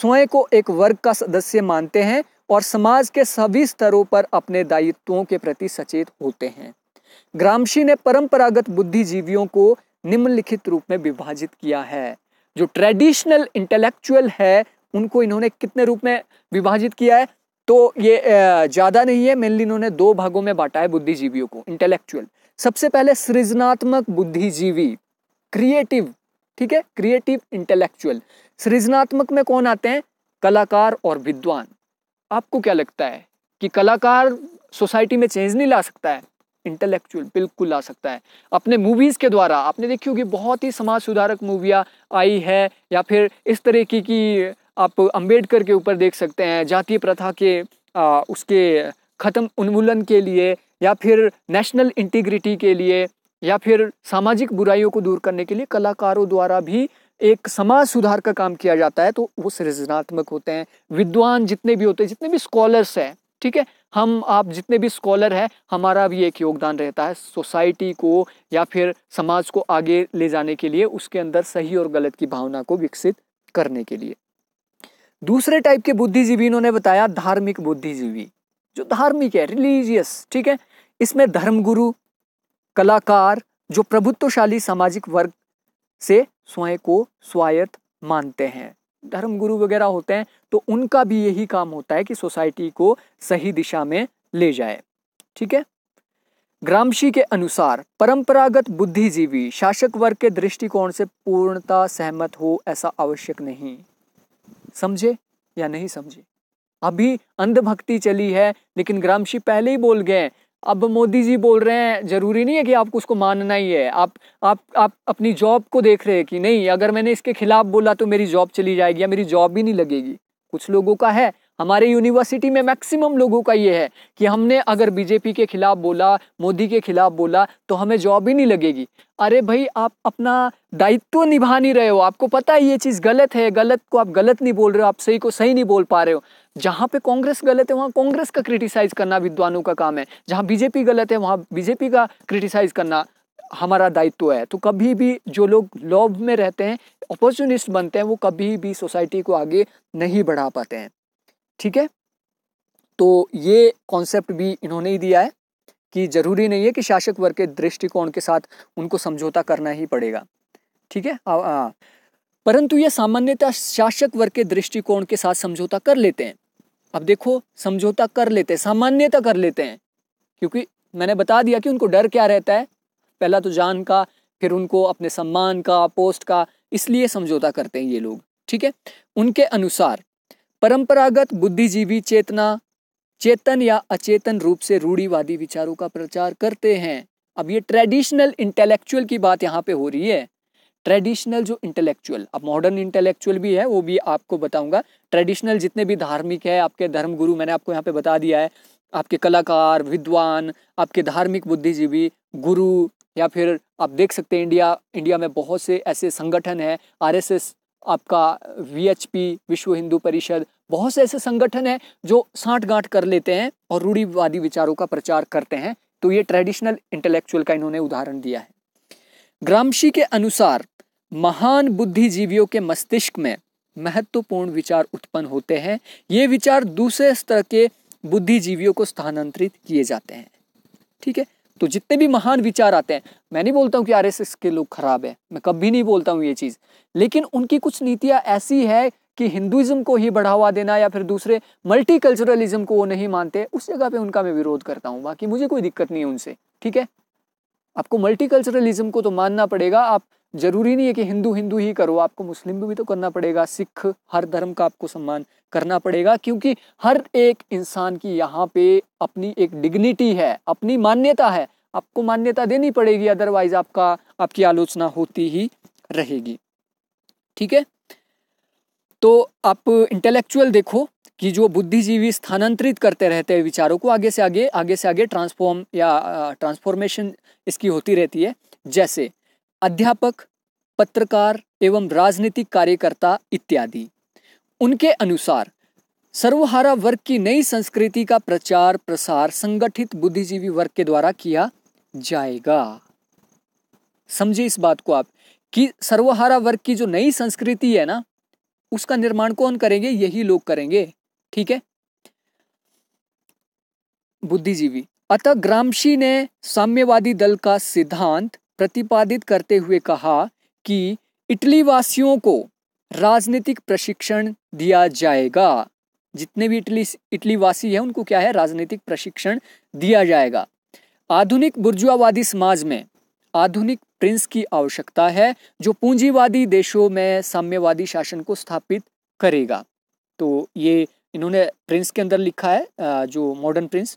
स्वयं को एक वर्ग का सदस्य मानते हैं और समाज के सभी स्तरों पर अपने दायित्वों के प्रति सचेत होते हैं ग्रामशी ने परंपरागत बुद्धिजीवियों को निम्नलिखित रूप में विभाजित किया है जो ट्रेडिशनल इंटेलेक्चुअल है उनको इन्होंने कितने रूप में विभाजित किया है तो ये ज़्यादा नहीं है मेनली इन्होंने दो भागों में बांटा है बुद्धिजीवियों को इंटेलेक्चुअल सबसे पहले सृजनात्मक बुद्धिजीवी क्रिएटिव ठीक है क्रिएटिव इंटेलेक्चुअल सृजनात्मक में कौन आते हैं कलाकार और विद्वान आपको क्या लगता है कि कलाकार सोसाइटी में चेंज नहीं ला सकता है इंटेलेक्चुअल बिल्कुल ला सकता है अपने मूवीज़ के द्वारा आपने देखी होगी बहुत ही समाज सुधारक मूवियाँ आई है या फिर इस तरह की आप अंबेडकर के ऊपर देख सकते हैं जातीय प्रथा के आ, उसके ख़त्म उन्मूलन के लिए या फिर नेशनल इंटीग्रिटी के लिए या फिर सामाजिक बुराइयों को दूर करने के लिए कलाकारों द्वारा भी एक समाज सुधार का काम किया जाता है तो वो सृजनात्मक होते हैं विद्वान जितने भी होते हैं जितने भी स्कॉलर्स हैं ठीक है हम आप जितने भी स्कॉलर हैं हमारा भी एक योगदान रहता है सोसाइटी को या फिर समाज को आगे ले जाने के लिए उसके अंदर सही और गलत की भावना को विकसित करने के लिए दूसरे टाइप के बुद्धिजीवी इन्होंने बताया धार्मिक बुद्धिजीवी जो धार्मिक है रिलीजियस ठीक है इसमें धर्मगुरु कलाकार जो प्रभुत्वशाली सामाजिक वर्ग से स्वयं को स्वायत्त मानते हैं धर्म गुरु वगैरह होते हैं तो उनका भी यही काम होता है कि सोसाइटी को सही दिशा में ले जाए ठीक है ग्रामशी के अनुसार परंपरागत बुद्धिजीवी शासक वर्ग के दृष्टिकोण से पूर्णता सहमत हो ऐसा आवश्यक नहीं समझे या नहीं समझे अभी अंधभक्ति चली है लेकिन ग्रामशी पहले ही बोल गए अब मोदी जी बोल रहे हैं जरूरी नहीं है कि आपको उसको मानना ही है आप आप आप अपनी जॉब को देख रहे हैं कि नहीं अगर मैंने इसके खिलाफ बोला तो मेरी जॉब चली जाएगी या मेरी जॉब भी नहीं लगेगी कुछ लोगों का है हमारे यूनिवर्सिटी में मैक्सिमम लोगों का ये है कि हमने अगर बीजेपी के खिलाफ बोला मोदी के खिलाफ बोला तो हमें जॉब ही नहीं लगेगी अरे भाई आप अपना दायित्व निभा नहीं रहे हो आपको पता है ये चीज़ गलत है गलत को आप गलत नहीं बोल रहे हो आप सही को सही नहीं बोल पा रहे हो जहाँ पे कांग्रेस गलत है वहाँ कांग्रेस का क्रिटिसाइज़ करना विद्वानों का काम है जहाँ बीजेपी गलत है वहाँ बीजेपी का क्रिटिसाइज़ करना हमारा दायित्व है तो कभी भी जो लोग लॉब में रहते हैं अपॉर्चुनिस्ट बनते हैं वो कभी भी सोसाइटी को आगे नहीं बढ़ा पाते हैं ठीक है तो ये कॉन्सेप्ट भी इन्होंने ही दिया है कि जरूरी नहीं है कि शासक वर्ग के दृष्टिकोण के साथ उनको समझौता करना ही पड़ेगा ठीक है परंतु ये सामान्यतः शासक वर्ग के दृष्टिकोण के साथ समझौता कर लेते हैं अब देखो समझौता कर लेते हैं सामान्यता कर लेते हैं क्योंकि मैंने बता दिया कि उनको डर क्या रहता है पहला तो जान का फिर उनको अपने सम्मान का पोस्ट का इसलिए समझौता करते हैं ये लोग ठीक है उनके अनुसार परंपरागत बुद्धिजीवी चेतना चेतन या अचेतन रूप से रूढ़ीवादी विचारों का प्रचार करते हैं अब ये ट्रेडिशनल इंटेलेक्चुअल की बात यहाँ पे हो रही है ट्रेडिशनल जो इंटेलेक्चुअल अब मॉडर्न इंटेलेक्चुअल भी है वो भी आपको बताऊंगा ट्रेडिशनल जितने भी धार्मिक है आपके धर्मगुरु मैंने आपको यहाँ पे बता दिया है आपके कलाकार विद्वान आपके धार्मिक बुद्धिजीवी गुरु या फिर आप देख सकते हैं इंडिया इंडिया में बहुत से ऐसे संगठन हैं आरएसएस आपका वी विश्व हिंदू परिषद बहुत से ऐसे संगठन हैं जो साठ गांठ कर लेते हैं और रूढ़ीवादी विचारों का प्रचार करते हैं तो ये ट्रेडिशनल इंटेलेक्चुअल का इन्होंने उदाहरण दिया है ग्रामशी के अनुसार महान बुद्धिजीवियों के मस्तिष्क में महत्वपूर्ण विचार उत्पन्न होते हैं ये विचार दूसरे स्तर के बुद्धिजीवियों को स्थानांतरित किए जाते हैं ठीक है तो जितने भी महान विचार आते हैं मैं नहीं बोलता हूँ कि आर के लोग खराब हैं मैं कभी नहीं बोलता हूँ ये चीज़ लेकिन उनकी कुछ नीतियाँ ऐसी है कि हिंदुज़म को ही बढ़ावा देना या फिर दूसरे मल्टी को वो नहीं मानते उस जगह पे उनका मैं विरोध करता हूँ बाकी मुझे कोई दिक्कत नहीं है उनसे ठीक है आपको मल्टी को तो मानना पड़ेगा आप ज़रूरी नहीं है कि हिंदू हिंदू ही करो आपको मुस्लिम भी, तो करना पड़ेगा सिख हर धर्म का आपको सम्मान करना पड़ेगा क्योंकि हर एक इंसान की यहाँ पे अपनी एक डिग्निटी है अपनी मान्यता है आपको मान्यता देनी पड़ेगी अदरवाइज आपका आपकी आलोचना होती ही रहेगी ठीक है तो आप इंटेलेक्चुअल देखो कि जो बुद्धिजीवी स्थानांतरित करते रहते हैं विचारों को आगे से आगे आगे से आगे ट्रांसफॉर्म या ट्रांसफॉर्मेशन इसकी होती रहती है जैसे अध्यापक पत्रकार एवं राजनीतिक कार्यकर्ता इत्यादि उनके अनुसार सर्वहारा वर्ग की नई संस्कृति का प्रचार प्रसार संगठित बुद्धिजीवी वर्ग के द्वारा किया जाएगा समझे इस बात को आप कि सर्वहारा वर्ग की जो नई संस्कृति है ना उसका निर्माण कौन करेंगे यही लोग करेंगे ठीक है बुद्धिजीवी अतः ग्रामशी ने साम्यवादी दल का सिद्धांत प्रतिपादित करते हुए कहा कि इटली वासियों को राजनीतिक प्रशिक्षण दिया जाएगा जितने भी इटली इटली वासी हैं उनको क्या है राजनीतिक प्रशिक्षण दिया जाएगा आधुनिक बुर्जुआवादी समाज में आधुनिक प्रिंस की आवश्यकता है जो पूंजीवादी देशों में साम्यवादी शासन को स्थापित करेगा तो ये इन्होंने प्रिंस के अंदर लिखा है जो मॉडर्न प्रिंस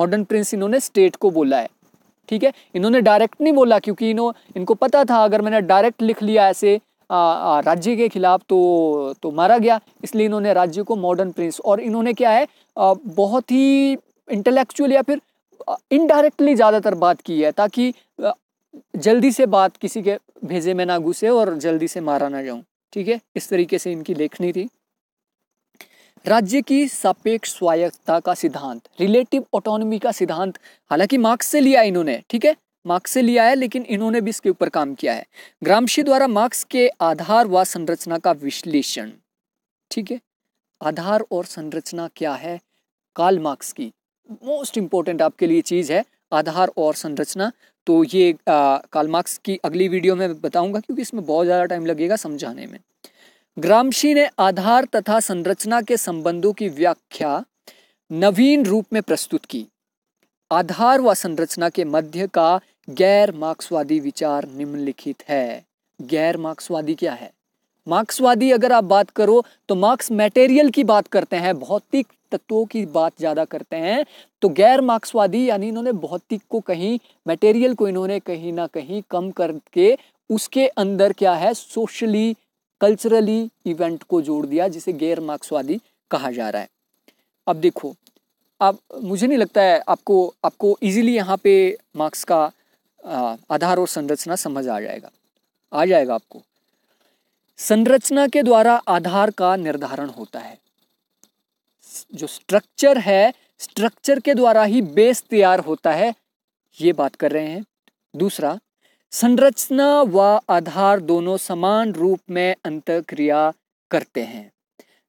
मॉडर्न प्रिंस इन्होंने स्टेट को बोला है ठीक है इन्होंने डायरेक्ट नहीं बोला क्योंकि इन्हों इनको पता था अगर मैंने डायरेक्ट लिख लिया ऐसे राज्य के खिलाफ तो तो मारा गया इसलिए इन्होंने राज्य को मॉडर्न प्रिंस और इन्होंने क्या है आ, बहुत ही इंटेलेक्चुअल या फिर इनडायरेक्टली ज़्यादातर बात की है ताकि जल्दी से बात किसी के भेजे में ना घुसे और जल्दी से मारा ना जाऊँ ठीक है इस तरीके से इनकी लेखनी थी राज्य की सापेक्ष स्वायत्तता का सिद्धांत रिलेटिव ऑटोनॉमी का सिद्धांत हालांकि मार्क्स से लिया इन्होंने ठीक है मार्क्स से लिया है लेकिन इन्होंने भी इसके ऊपर काम किया है ग्रामशी द्वारा मार्क्स के आधार व संरचना का विश्लेषण ठीक है आधार और संरचना क्या है काल मार्क्स की मोस्ट इंपॉर्टेंट आपके लिए चीज़ है आधार और संरचना तो ये आ, काल मार्क्स की अगली वीडियो में बताऊंगा क्योंकि इसमें बहुत ज़्यादा टाइम लगेगा समझाने में ग्रामशी ने आधार तथा संरचना के संबंधों की व्याख्या नवीन रूप में प्रस्तुत की आधार व संरचना के मध्य का गैर मार्क्सवादी विचार निम्नलिखित है गैर मार्क्सवादी क्या है मार्क्सवादी अगर आप बात करो तो मार्क्स मटेरियल की बात करते हैं भौतिक तत्वों की बात ज़्यादा करते हैं तो गैर मार्क्सवादी यानी इन्होंने भौतिक को कहीं मटेरियल को इन्होंने कहीं ना कहीं कम करके उसके अंदर क्या है सोशली कल्चरली इवेंट को जोड़ दिया जिसे गैर मार्क्सवादी कहा जा रहा है अब देखो अब मुझे नहीं लगता है आपको आपको इजीली यहाँ पे मार्क्स का आधार और संरचना समझ आ जाएगा आ जाएगा आपको संरचना के द्वारा आधार का निर्धारण होता है जो स्ट्रक्चर है स्ट्रक्चर के द्वारा ही बेस तैयार होता है ये बात कर रहे हैं दूसरा संरचना व आधार दोनों समान रूप में अंतक्रिया करते हैं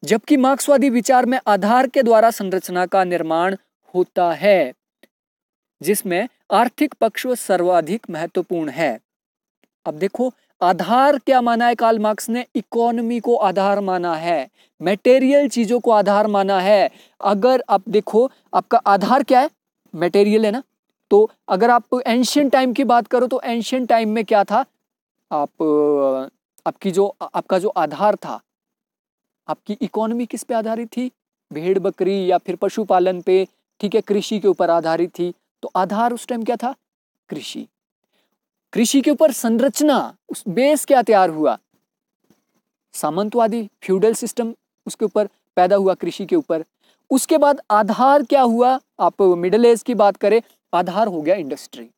जबकि मार्क्सवादी विचार में आधार के द्वारा संरचना का निर्माण होता है जिसमें आर्थिक पक्ष सर्वाधिक महत्वपूर्ण है अब देखो आधार क्या माना है काल मार्क्स ने इकोनॉमी को आधार माना है मेटेरियल चीजों को आधार माना है अगर आप देखो आपका आधार क्या है मेटेरियल है ना तो अगर आप एंशियन टाइम की बात करो तो एंशियन टाइम में क्या था आप आपकी जो आपका जो आधार था आपकी इकोनॉमी किस पे आधारित थी भेड़ बकरी या फिर पशुपालन पे ठीक है कृषि के ऊपर आधारित थी तो आधार उस टाइम क्या था कृषि कृषि के ऊपर संरचना उस बेस क्या तैयार हुआ सामंतवादी फ्यूडल सिस्टम उसके ऊपर पैदा हुआ कृषि के ऊपर उसके बाद आधार क्या हुआ आप मिडिल एज की बात करें आधार हो गया इंडस्ट्री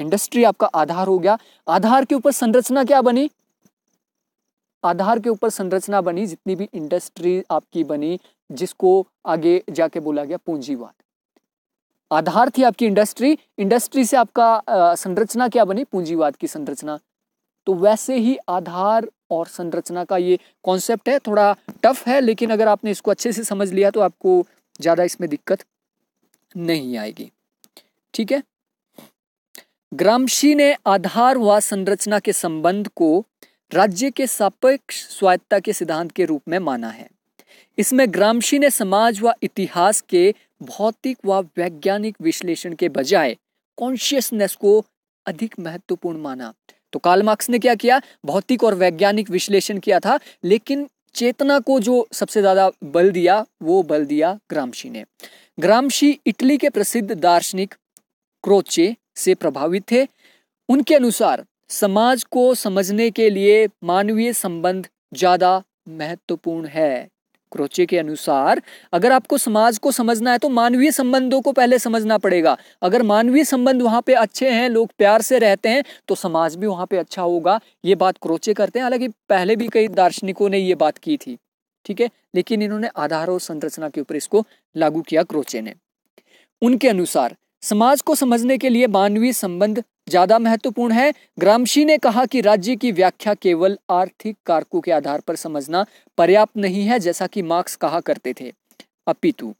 इंडस्ट्री आपका आधार हो गया आधार के ऊपर संरचना क्या बनी आधार के ऊपर संरचना बनी जितनी भी इंडस्ट्री आपकी बनी जिसको आगे जाके बोला गया पूंजीवाद आधार थी आपकी इंडस्ट्री इंडस्ट्री से आपका संरचना क्या बनी पूंजीवाद की संरचना तो वैसे ही आधार और संरचना का ये कॉन्सेप्ट है थोड़ा टफ है लेकिन अगर आपने इसको अच्छे से समझ लिया तो आपको ज़्यादा इसमें दिक्कत नहीं आएगी ठीक है ग्रामशी ने आधार व संरचना के संबंध को राज्य के सापेक्ष स्वायत्ता के सिद्धांत के रूप में माना है इसमें ग्रामशी ने समाज व इतिहास के भौतिक व वैज्ञानिक विश्लेषण के बजाय कॉन्शियसनेस को अधिक महत्वपूर्ण माना तो काल मार्क्स ने क्या किया भौतिक और वैज्ञानिक विश्लेषण किया था लेकिन चेतना को जो सबसे ज्यादा बल दिया वो बल दिया ग्रामशी ने ग्रामशी इटली के प्रसिद्ध दार्शनिक क्रोचे से प्रभावित थे उनके अनुसार समाज को समझने के लिए मानवीय संबंध ज़्यादा महत्वपूर्ण है क्रोचे के अनुसार अगर आपको समाज को समझना है तो मानवीय संबंधों को पहले समझना पड़ेगा अगर मानवीय संबंध वहां पे अच्छे हैं लोग प्यार से रहते हैं तो समाज भी वहां पे अच्छा होगा ये बात क्रोचे करते हैं हालांकि पहले भी कई दार्शनिकों ने ये बात की थी ठीक है लेकिन इन्होंने आधार और संरचना के ऊपर इसको लागू किया क्रोचे ने उनके अनुसार समाज को समझने के लिए मानवीय संबंध ज्यादा महत्वपूर्ण है ग्रामशी ने कहा कि राज्य की व्याख्या केवल आर्थिक कारकों के आधार पर समझना पर्याप्त नहीं है जैसा कि मार्क्स कहा करते थे अपितु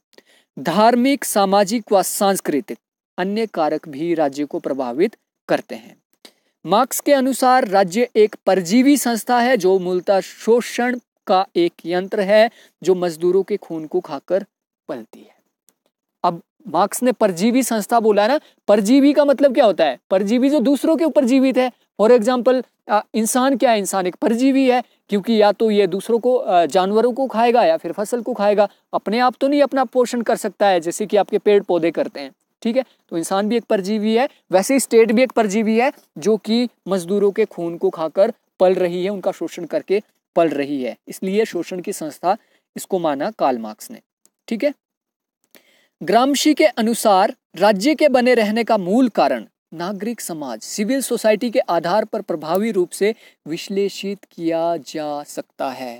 धार्मिक सामाजिक व सांस्कृतिक अन्य कारक भी राज्य को प्रभावित करते हैं मार्क्स के अनुसार राज्य एक परजीवी संस्था है जो मूलतः शोषण का एक यंत्र है जो मजदूरों के खून को खाकर पलती है मार्क्स ने परजीवी संस्था बोला ना परजीवी का मतलब क्या होता है परजीवी जो दूसरों के ऊपर जीवित है फॉर एग्जाम्पल इंसान क्या है इंसान एक परजीवी है क्योंकि या तो ये दूसरों को जानवरों को खाएगा या फिर फसल को खाएगा अपने आप तो नहीं अपना पोषण कर सकता है जैसे कि आपके पेड़ पौधे करते हैं ठीक है तो इंसान भी एक परजीवी है वैसे ही स्टेट भी एक परजीवी है जो कि मजदूरों के खून को खाकर पल रही है उनका शोषण करके पल रही है इसलिए शोषण की संस्था इसको माना काल मार्क्स ने ठीक है ग्रामशी के अनुसार राज्य के बने रहने का मूल कारण नागरिक समाज सिविल सोसाइटी के आधार पर प्रभावी रूप से विश्लेषित किया जा सकता है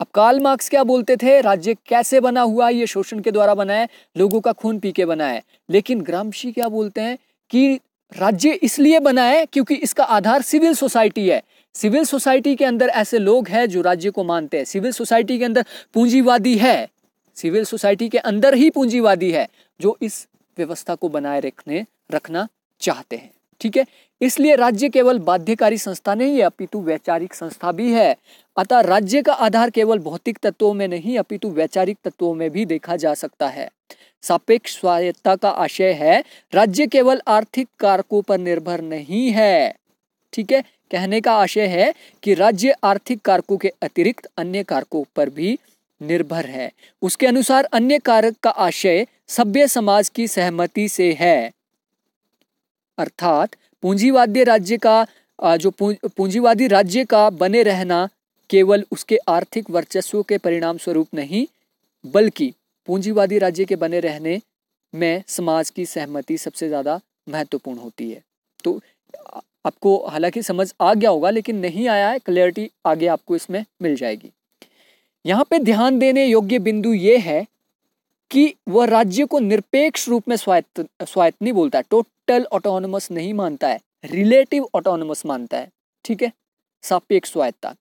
अब काल मार्क्स क्या बोलते थे राज्य कैसे बना हुआ ये शोषण के द्वारा बना है लोगों का खून पी के बना है लेकिन ग्रामशी क्या बोलते हैं कि राज्य इसलिए बना है क्योंकि इसका आधार सिविल सोसाइटी है सिविल सोसाइटी के अंदर ऐसे लोग हैं जो राज्य को मानते हैं सिविल सोसाइटी के अंदर पूंजीवादी है सिविल सोसाइटी के अंदर ही पूंजीवादी है जो इस व्यवस्था को बनाए रखने रखना चाहते हैं ठीक है इसलिए राज्य केवल बाध्यकारी संस्था नहीं है अपितु वैचारिक संस्था भी है अतः राज्य का आधार केवल भौतिक तत्वों में नहीं अपितु वैचारिक तत्वों में भी देखा जा सकता है सापेक्ष स्वायत्ता का आशय है राज्य केवल आर्थिक कारकों पर निर्भर नहीं है ठीक है कहने का आशय है कि राज्य आर्थिक कारकों के अतिरिक्त अन्य कारकों पर भी निर्भर है उसके अनुसार अन्य कारक का आशय सभ्य समाज की सहमति से है अर्थात पूंजीवादी राज्य का जो पूंजीवादी राज्य का बने रहना केवल उसके आर्थिक वर्चस्व के परिणाम स्वरूप नहीं बल्कि पूंजीवादी राज्य के बने रहने में समाज की सहमति सबसे ज़्यादा महत्वपूर्ण होती है तो आपको हालांकि समझ आ गया होगा लेकिन नहीं आया है क्लैरिटी आगे आपको इसमें मिल जाएगी यहाँ पे ध्यान देने योग्य बिंदु ये है कि वह राज्य को निरपेक्ष रूप में स्वायत्त स्वायत्त नहीं बोलता है टोटल ऑटोनोमस नहीं मानता है रिलेटिव ऑटोनोमस मानता है ठीक है सापेक्ष स्वायत्ता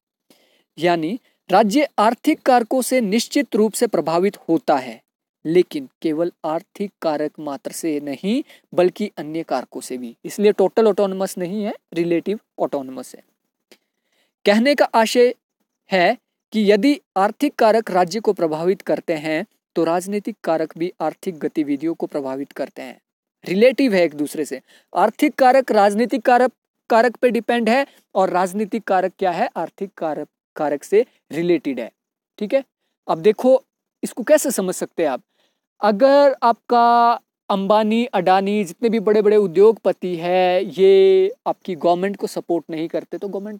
यानी राज्य आर्थिक कारकों से निश्चित रूप से प्रभावित होता है लेकिन केवल आर्थिक कारक मात्र से नहीं बल्कि अन्य कारकों से भी इसलिए टोटल ऑटोनोमस नहीं है रिलेटिव ऑटोनोमस है कहने का आशय है कि यदि आर्थिक कारक राज्य को प्रभावित करते हैं तो राजनीतिक कारक भी आर्थिक गतिविधियों को प्रभावित करते हैं रिलेटिव है एक दूसरे से आर्थिक कारक राजनीतिक कारक कारक पे डिपेंड है और राजनीतिक कारक क्या है आर्थिक कारक कारक से रिलेटेड है ठीक है अब देखो इसको कैसे समझ सकते हैं आप अगर आपका अंबानी अडानी जितने भी बड़े बड़े उद्योगपति है ये आपकी गवर्नमेंट को सपोर्ट नहीं करते तो गवर्नमेंट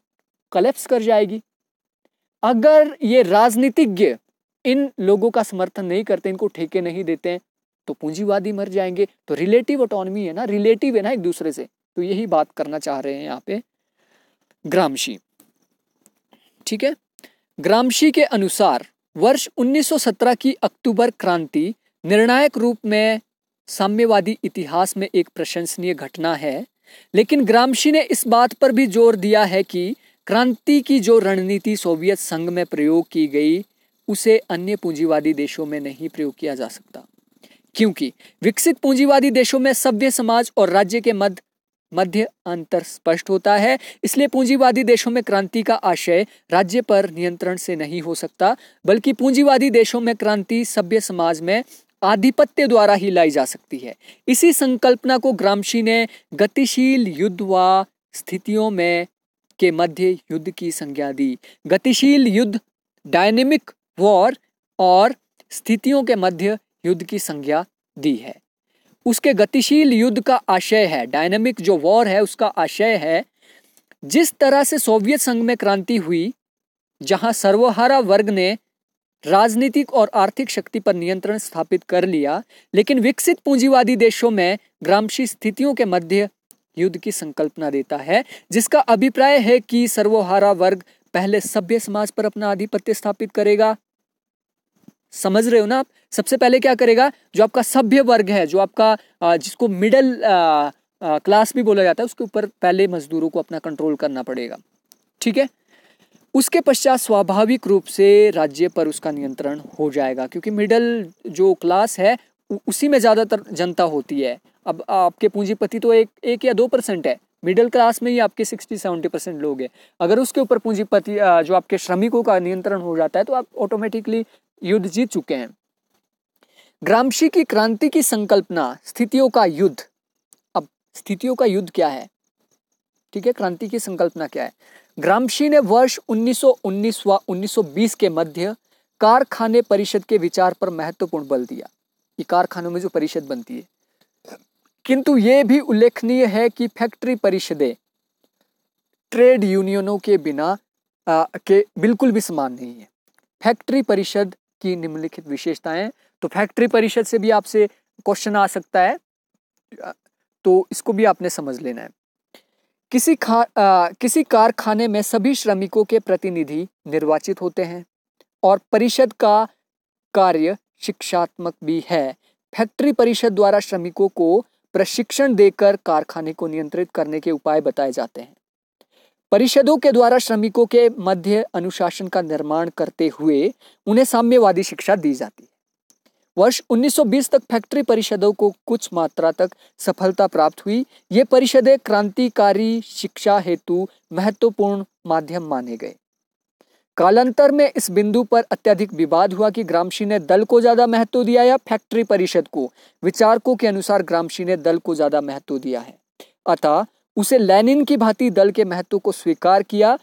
कलेप्स कर जाएगी अगर ये राजनीतिज्ञ इन लोगों का समर्थन नहीं करते इनको ठेके नहीं देते हैं तो पूंजीवादी मर जाएंगे तो रिलेटिव ऑटोनमी है ना रिलेटिव है ना एक दूसरे से तो यही बात करना चाह रहे हैं यहाँ पे ग्रामशी ठीक है ग्रामशी के अनुसार वर्ष 1917 की अक्टूबर क्रांति निर्णायक रूप में साम्यवादी इतिहास में एक प्रशंसनीय घटना है लेकिन ग्रामशी ने इस बात पर भी जोर दिया है कि क्रांति की जो रणनीति सोवियत संघ में प्रयोग की गई उसे अन्य पूंजीवादी देशों में नहीं प्रयोग किया जा सकता क्योंकि विकसित पूंजीवादी देशों में सभ्य समाज और राज्य के मध्य मध्य अंतर स्पष्ट होता है इसलिए पूंजीवादी देशों में क्रांति का आशय राज्य पर नियंत्रण से नहीं हो सकता बल्कि पूंजीवादी देशों में क्रांति सभ्य समाज में आधिपत्य द्वारा ही लाई जा सकती है इसी संकल्पना को ग्रामशी ने गतिशील युद्ध व स्थितियों में के मध्य युद्ध की संज्ञा दी गतिशील युद्ध डायनेमिक वॉर और स्थितियों के मध्य युद्ध की संज्ञा दी है उसके गतिशील युद्ध का आशय है डायनेमिक जो वॉर है उसका आशय है जिस तरह से सोवियत संघ में क्रांति हुई जहां सर्वहारा वर्ग ने राजनीतिक और आर्थिक शक्ति पर नियंत्रण स्थापित कर लिया लेकिन विकसित पूंजीवादी देशों में ग्रामशी स्थितियों के मध्य युद्ध की संकल्पना देता है जिसका अभिप्राय है कि सर्वोहारा वर्ग पहले सभ्य समाज पर अपना आधिपत्य स्थापित करेगा समझ रहे हो ना आप सबसे पहले क्या करेगा जो आपका सभ्य वर्ग है जो आपका जिसको मिडल क्लास भी बोला जाता है उसके ऊपर पहले मजदूरों को अपना कंट्रोल करना पड़ेगा ठीक है उसके पश्चात स्वाभाविक रूप से राज्य पर उसका नियंत्रण हो जाएगा क्योंकि मिडल जो क्लास है उसी में ज़्यादातर जनता होती है अब आपके पूंजीपति तो एक एक या दो परसेंट है मिडिल क्लास में ही आपके सिक्सटी सेवेंटी परसेंट लोग हैं अगर उसके ऊपर पूंजीपति जो आपके श्रमिकों का नियंत्रण हो जाता है तो आप ऑटोमेटिकली युद्ध जीत चुके हैं ग्रामशी की क्रांति की संकल्पना स्थितियों का युद्ध अब स्थितियों का युद्ध क्या है ठीक है क्रांति की संकल्पना क्या है ग्रामशी ने वर्ष 1919 व 1920 के मध्य कारखाने परिषद के विचार पर महत्वपूर्ण बल दिया ये कारखानों में जो परिषद बनती है किंतु ये भी उल्लेखनीय है कि फैक्ट्री परिषदें ट्रेड यूनियनों के बिना आ, के बिल्कुल भी समान नहीं है फैक्ट्री परिषद की निम्नलिखित विशेषताएं तो फैक्ट्री परिषद से भी आपसे क्वेश्चन आ सकता है तो इसको भी आपने समझ लेना है किसी खा आ, किसी कारखाने में सभी श्रमिकों के प्रतिनिधि निर्वाचित होते हैं और परिषद का कार्य शिक्षात्मक भी है फैक्ट्री परिषद द्वारा श्रमिकों को प्रशिक्षण देकर कारखाने को नियंत्रित करने के उपाय बताए जाते हैं परिषदों के द्वारा श्रमिकों के मध्य अनुशासन का निर्माण करते हुए उन्हें साम्यवादी शिक्षा दी जाती है वर्ष 1920 तक फैक्ट्री परिषदों को कुछ मात्रा तक सफलता प्राप्त हुई ये परिषदें क्रांतिकारी शिक्षा हेतु महत्वपूर्ण माध्यम माने गए कालांतर में इस बिंदु पर अत्यधिक विवाद हुआ कि ग्रामशी ने दल को ज्यादा महत्व दिया या फैक्ट्री परिषद को विचारकों के अनुसार ग्रामशी ने दल को ज्यादा महत्व दिया है अतः उसे लेनिन की भांति दल के महत्व को स्वीकार किया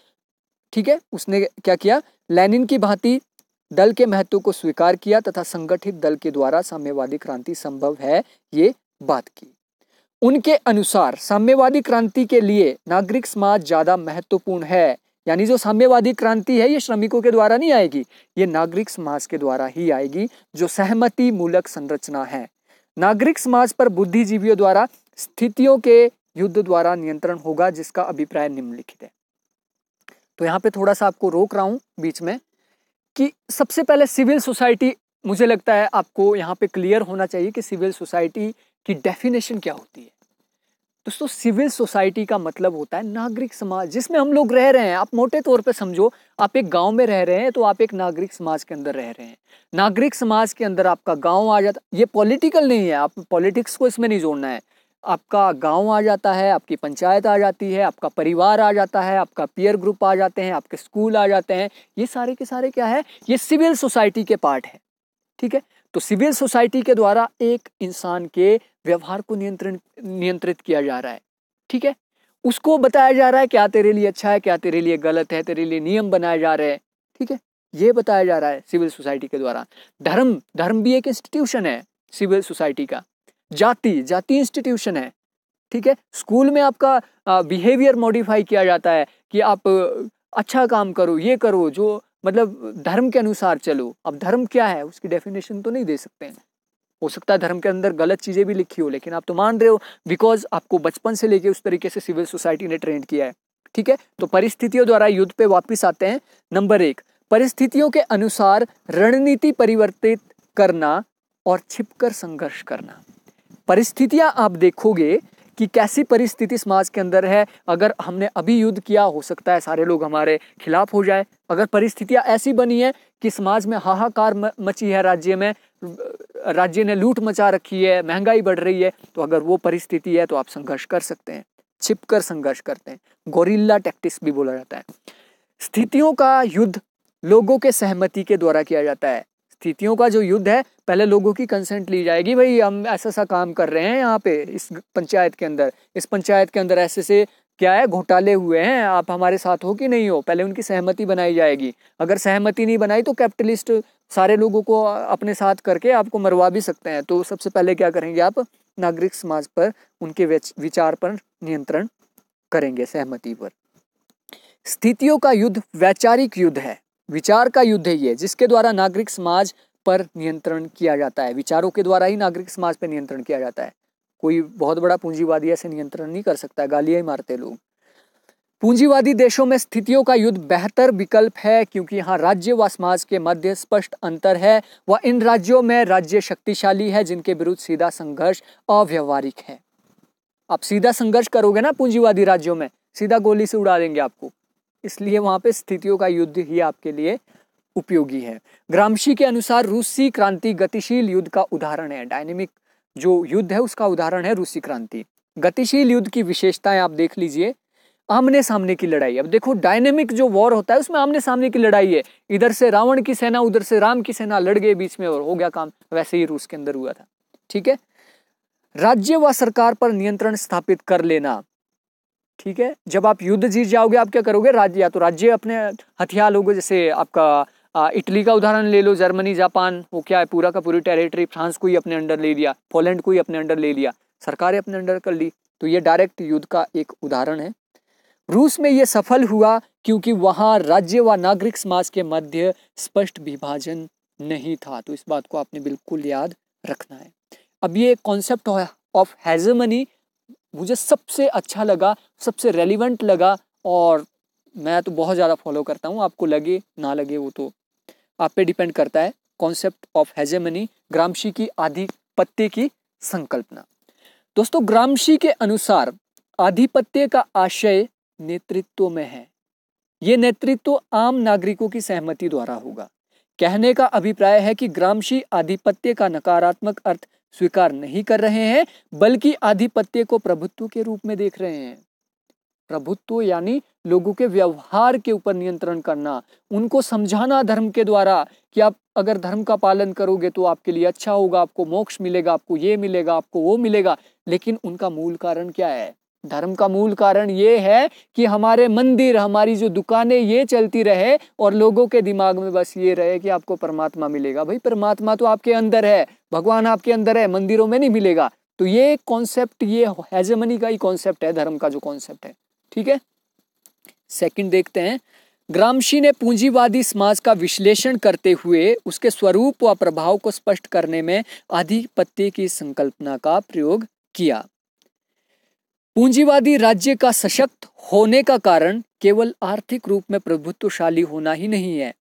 ठीक है उसने क्या किया लेनिन की भांति दल के महत्व को स्वीकार किया तथा संगठित दल के द्वारा साम्यवादी क्रांति संभव है ये बात की उनके अनुसार साम्यवादी क्रांति के लिए नागरिक समाज ज्यादा महत्वपूर्ण है यानी जो साम्यवादी क्रांति है ये श्रमिकों के द्वारा नहीं आएगी ये नागरिक समाज के द्वारा ही आएगी जो सहमति मूलक संरचना है नागरिक समाज पर बुद्धिजीवियों द्वारा स्थितियों के युद्ध द्वारा नियंत्रण होगा जिसका अभिप्राय निम्नलिखित है तो यहाँ पे थोड़ा सा आपको रोक रहा हूं बीच में कि सबसे पहले सिविल सोसाइटी मुझे लगता है आपको यहाँ पे क्लियर होना चाहिए कि सिविल सोसाइटी की डेफिनेशन क्या होती है दोस्तों सिविल सोसाइटी का मतलब होता है नागरिक समाज जिसमें हम लोग रह रहे हैं आप मोटे तौर पे समझो आप एक गांव में रह रहे हैं तो आप एक नागरिक समाज के अंदर रह रहे हैं नागरिक समाज के अंदर आपका गांव आ जाता ये पॉलिटिकल नहीं है आप पॉलिटिक्स को इसमें नहीं जोड़ना है आपका गांव आ जाता है आपकी पंचायत आ जाती है आपका परिवार आ जाता है आपका पीयर ग्रुप आ जाते हैं आपके स्कूल आ जाते हैं ये सारे के सारे क्या है ये सिविल सोसाइटी के पार्ट है ठीक है तो सिविल सोसाइटी के द्वारा एक इंसान के व्यवहार को नियंत्रण नियंत्रित किया जा रहा है ठीक है उसको बताया जा रहा है क्या तेरे लिए अच्छा है क्या तेरे लिए गलत है तेरे लिए नियम बनाए जा रहे हैं ठीक है ये बताया जा रहा है सिविल सोसाइटी के द्वारा धर्म धर्म भी एक इंस्टीट्यूशन है सिविल सोसाइटी का जाति जाति इंस्टीट्यूशन है ठीक है स्कूल में आपका बिहेवियर मॉडिफाई किया जाता है कि आप अच्छा काम करो ये करो जो मतलब धर्म के अनुसार चलो अब धर्म क्या है उसकी डेफिनेशन तो नहीं दे सकते हैं हो सकता है धर्म के अंदर गलत चीज़ें भी लिखी हो लेकिन आप तो मान रहे हो बिकॉज आपको बचपन से लेके उस तरीके से सिविल सोसाइटी ने ट्रेंड किया है ठीक है तो परिस्थितियों द्वारा युद्ध पे वापस आते हैं नंबर एक परिस्थितियों के अनुसार रणनीति परिवर्तित करना और छिपकर संघर्ष करना परिस्थितियां आप देखोगे कि कैसी परिस्थिति समाज के अंदर है अगर हमने अभी युद्ध किया हो सकता है सारे लोग हमारे खिलाफ हो जाए अगर परिस्थितियां ऐसी बनी है कि समाज में हाहाकार मची है राज्य में राज्य ने लूट मचा रखी है महंगाई बढ़ रही है तो अगर वो परिस्थिति है तो आप संघर्ष कर सकते हैं छिप कर संघर्ष करते हैं गोरिल्ला टैक्टिक्स भी बोला जाता है स्थितियों का युद्ध लोगों के सहमति के द्वारा किया जाता है स्थितियों का जो युद्ध है पहले लोगों की कंसेंट ली जाएगी भाई हम ऐसा सा काम कर रहे हैं यहाँ पे इस पंचायत के अंदर इस पंचायत के अंदर ऐसे से क्या है घोटाले हुए हैं आप हमारे साथ हो कि नहीं हो पहले उनकी सहमति बनाई जाएगी अगर सहमति नहीं बनाई तो कैपिटलिस्ट सारे लोगों को अपने साथ करके आपको मरवा भी सकते हैं तो सबसे पहले क्या करेंगे आप नागरिक समाज पर उनके विचार पर नियंत्रण करेंगे सहमति पर स्थितियों का युद्ध वैचारिक युद्ध है विचार का युद्ध है ये जिसके द्वारा नागरिक समाज पर नियंत्रण किया जाता है विचारों के द्वारा ही नागरिक समाज पर नियंत्रण किया जाता है कोई बहुत बड़ा पूंजीवादी ऐसे नियंत्रण नहीं कर सकता गालियाँ ही मारते लोग पूंजीवादी देशों में स्थितियों का युद्ध बेहतर विकल्प है क्योंकि यहाँ राज्य व समाज के मध्य स्पष्ट अंतर है व इन राज्यों में राज्य शक्तिशाली है जिनके विरुद्ध सीधा संघर्ष अव्यवहारिक है आप सीधा संघर्ष करोगे ना पूंजीवादी राज्यों में सीधा गोली से उड़ा देंगे आपको इसलिए वहां पे स्थितियों का युद्ध ही आपके लिए उपयोगी है ग्रामशी के अनुसार रूसी क्रांति गतिशील युद्ध का उदाहरण है डायनेमिक जो युद्ध है उसका उदाहरण है रूसी क्रांति गतिशील युद्ध की विशेषताएं आप देख लीजिए आमने सामने की लड़ाई अब देखो डायनेमिक जो वॉर होता है उसमें आमने सामने की लड़ाई है इधर से रावण की सेना उधर से राम की सेना लड़ गए बीच में और हो गया काम वैसे ही रूस के अंदर हुआ था ठीक है राज्य व सरकार पर नियंत्रण स्थापित कर लेना ठीक है जब आप युद्ध जीत जाओगे आप क्या करोगे राज्य या तो राज्य अपने हथियार लोगे जैसे आपका इटली का उदाहरण ले लो जर्मनी जापान वो क्या है पूरा का पूरी टेरिटरी फ्रांस को ही अपने अंडर ले लिया पोलैंड को ही अपने अंडर ले लिया सरकारें अपने अंडर कर ली तो ये डायरेक्ट युद्ध का एक उदाहरण है रूस में ये सफल हुआ क्योंकि वहाँ राज्य व नागरिक समाज के मध्य स्पष्ट विभाजन नहीं था तो इस बात को आपने बिल्कुल याद रखना है अब ये कॉन्सेप्ट ऑफ हैजमनी मुझे सबसे अच्छा लगा सबसे रेलिवेंट लगा और मैं तो बहुत ज़्यादा फॉलो करता हूँ आपको लगे ना लगे वो तो आप पे डिपेंड करता है कॉन्सेप्ट ऑफ हैजेमनी ग्रामशी की आधिपत्य की संकल्पना दोस्तों ग्रामशी के अनुसार आधिपत्य का आशय नेतृत्व में है ये नेतृत्व आम नागरिकों की सहमति द्वारा होगा कहने का अभिप्राय है कि ग्रामशी आधिपत्य का नकारात्मक अर्थ स्वीकार नहीं कर रहे हैं बल्कि आधिपत्य को प्रभुत्व के रूप में देख रहे हैं प्रभुत्व यानी लोगों के व्यवहार के ऊपर नियंत्रण करना उनको समझाना धर्म के द्वारा कि आप अगर धर्म का पालन करोगे तो आपके लिए अच्छा होगा आपको मोक्ष मिलेगा आपको ये मिलेगा आपको वो मिलेगा लेकिन उनका मूल कारण क्या है धर्म का मूल कारण ये है कि हमारे मंदिर हमारी जो दुकानें ये चलती रहे और लोगों के दिमाग में बस ये रहे कि आपको परमात्मा मिलेगा भाई परमात्मा तो आपके अंदर है भगवान आपके अंदर है मंदिरों में नहीं मिलेगा तो ये कॉन्सेप्ट ये हैजमनी का ही कॉन्सेप्ट है धर्म का जो कॉन्सेप्ट है ठीक है सेकंड देखते हैं ग्रामशी ने पूंजीवादी समाज का विश्लेषण करते हुए उसके स्वरूप व प्रभाव को स्पष्ट करने में आधिपत्य की संकल्पना का प्रयोग किया पूंजीवादी राज्य का सशक्त होने का कारण केवल आर्थिक रूप में प्रभुत्वशाली होना ही नहीं है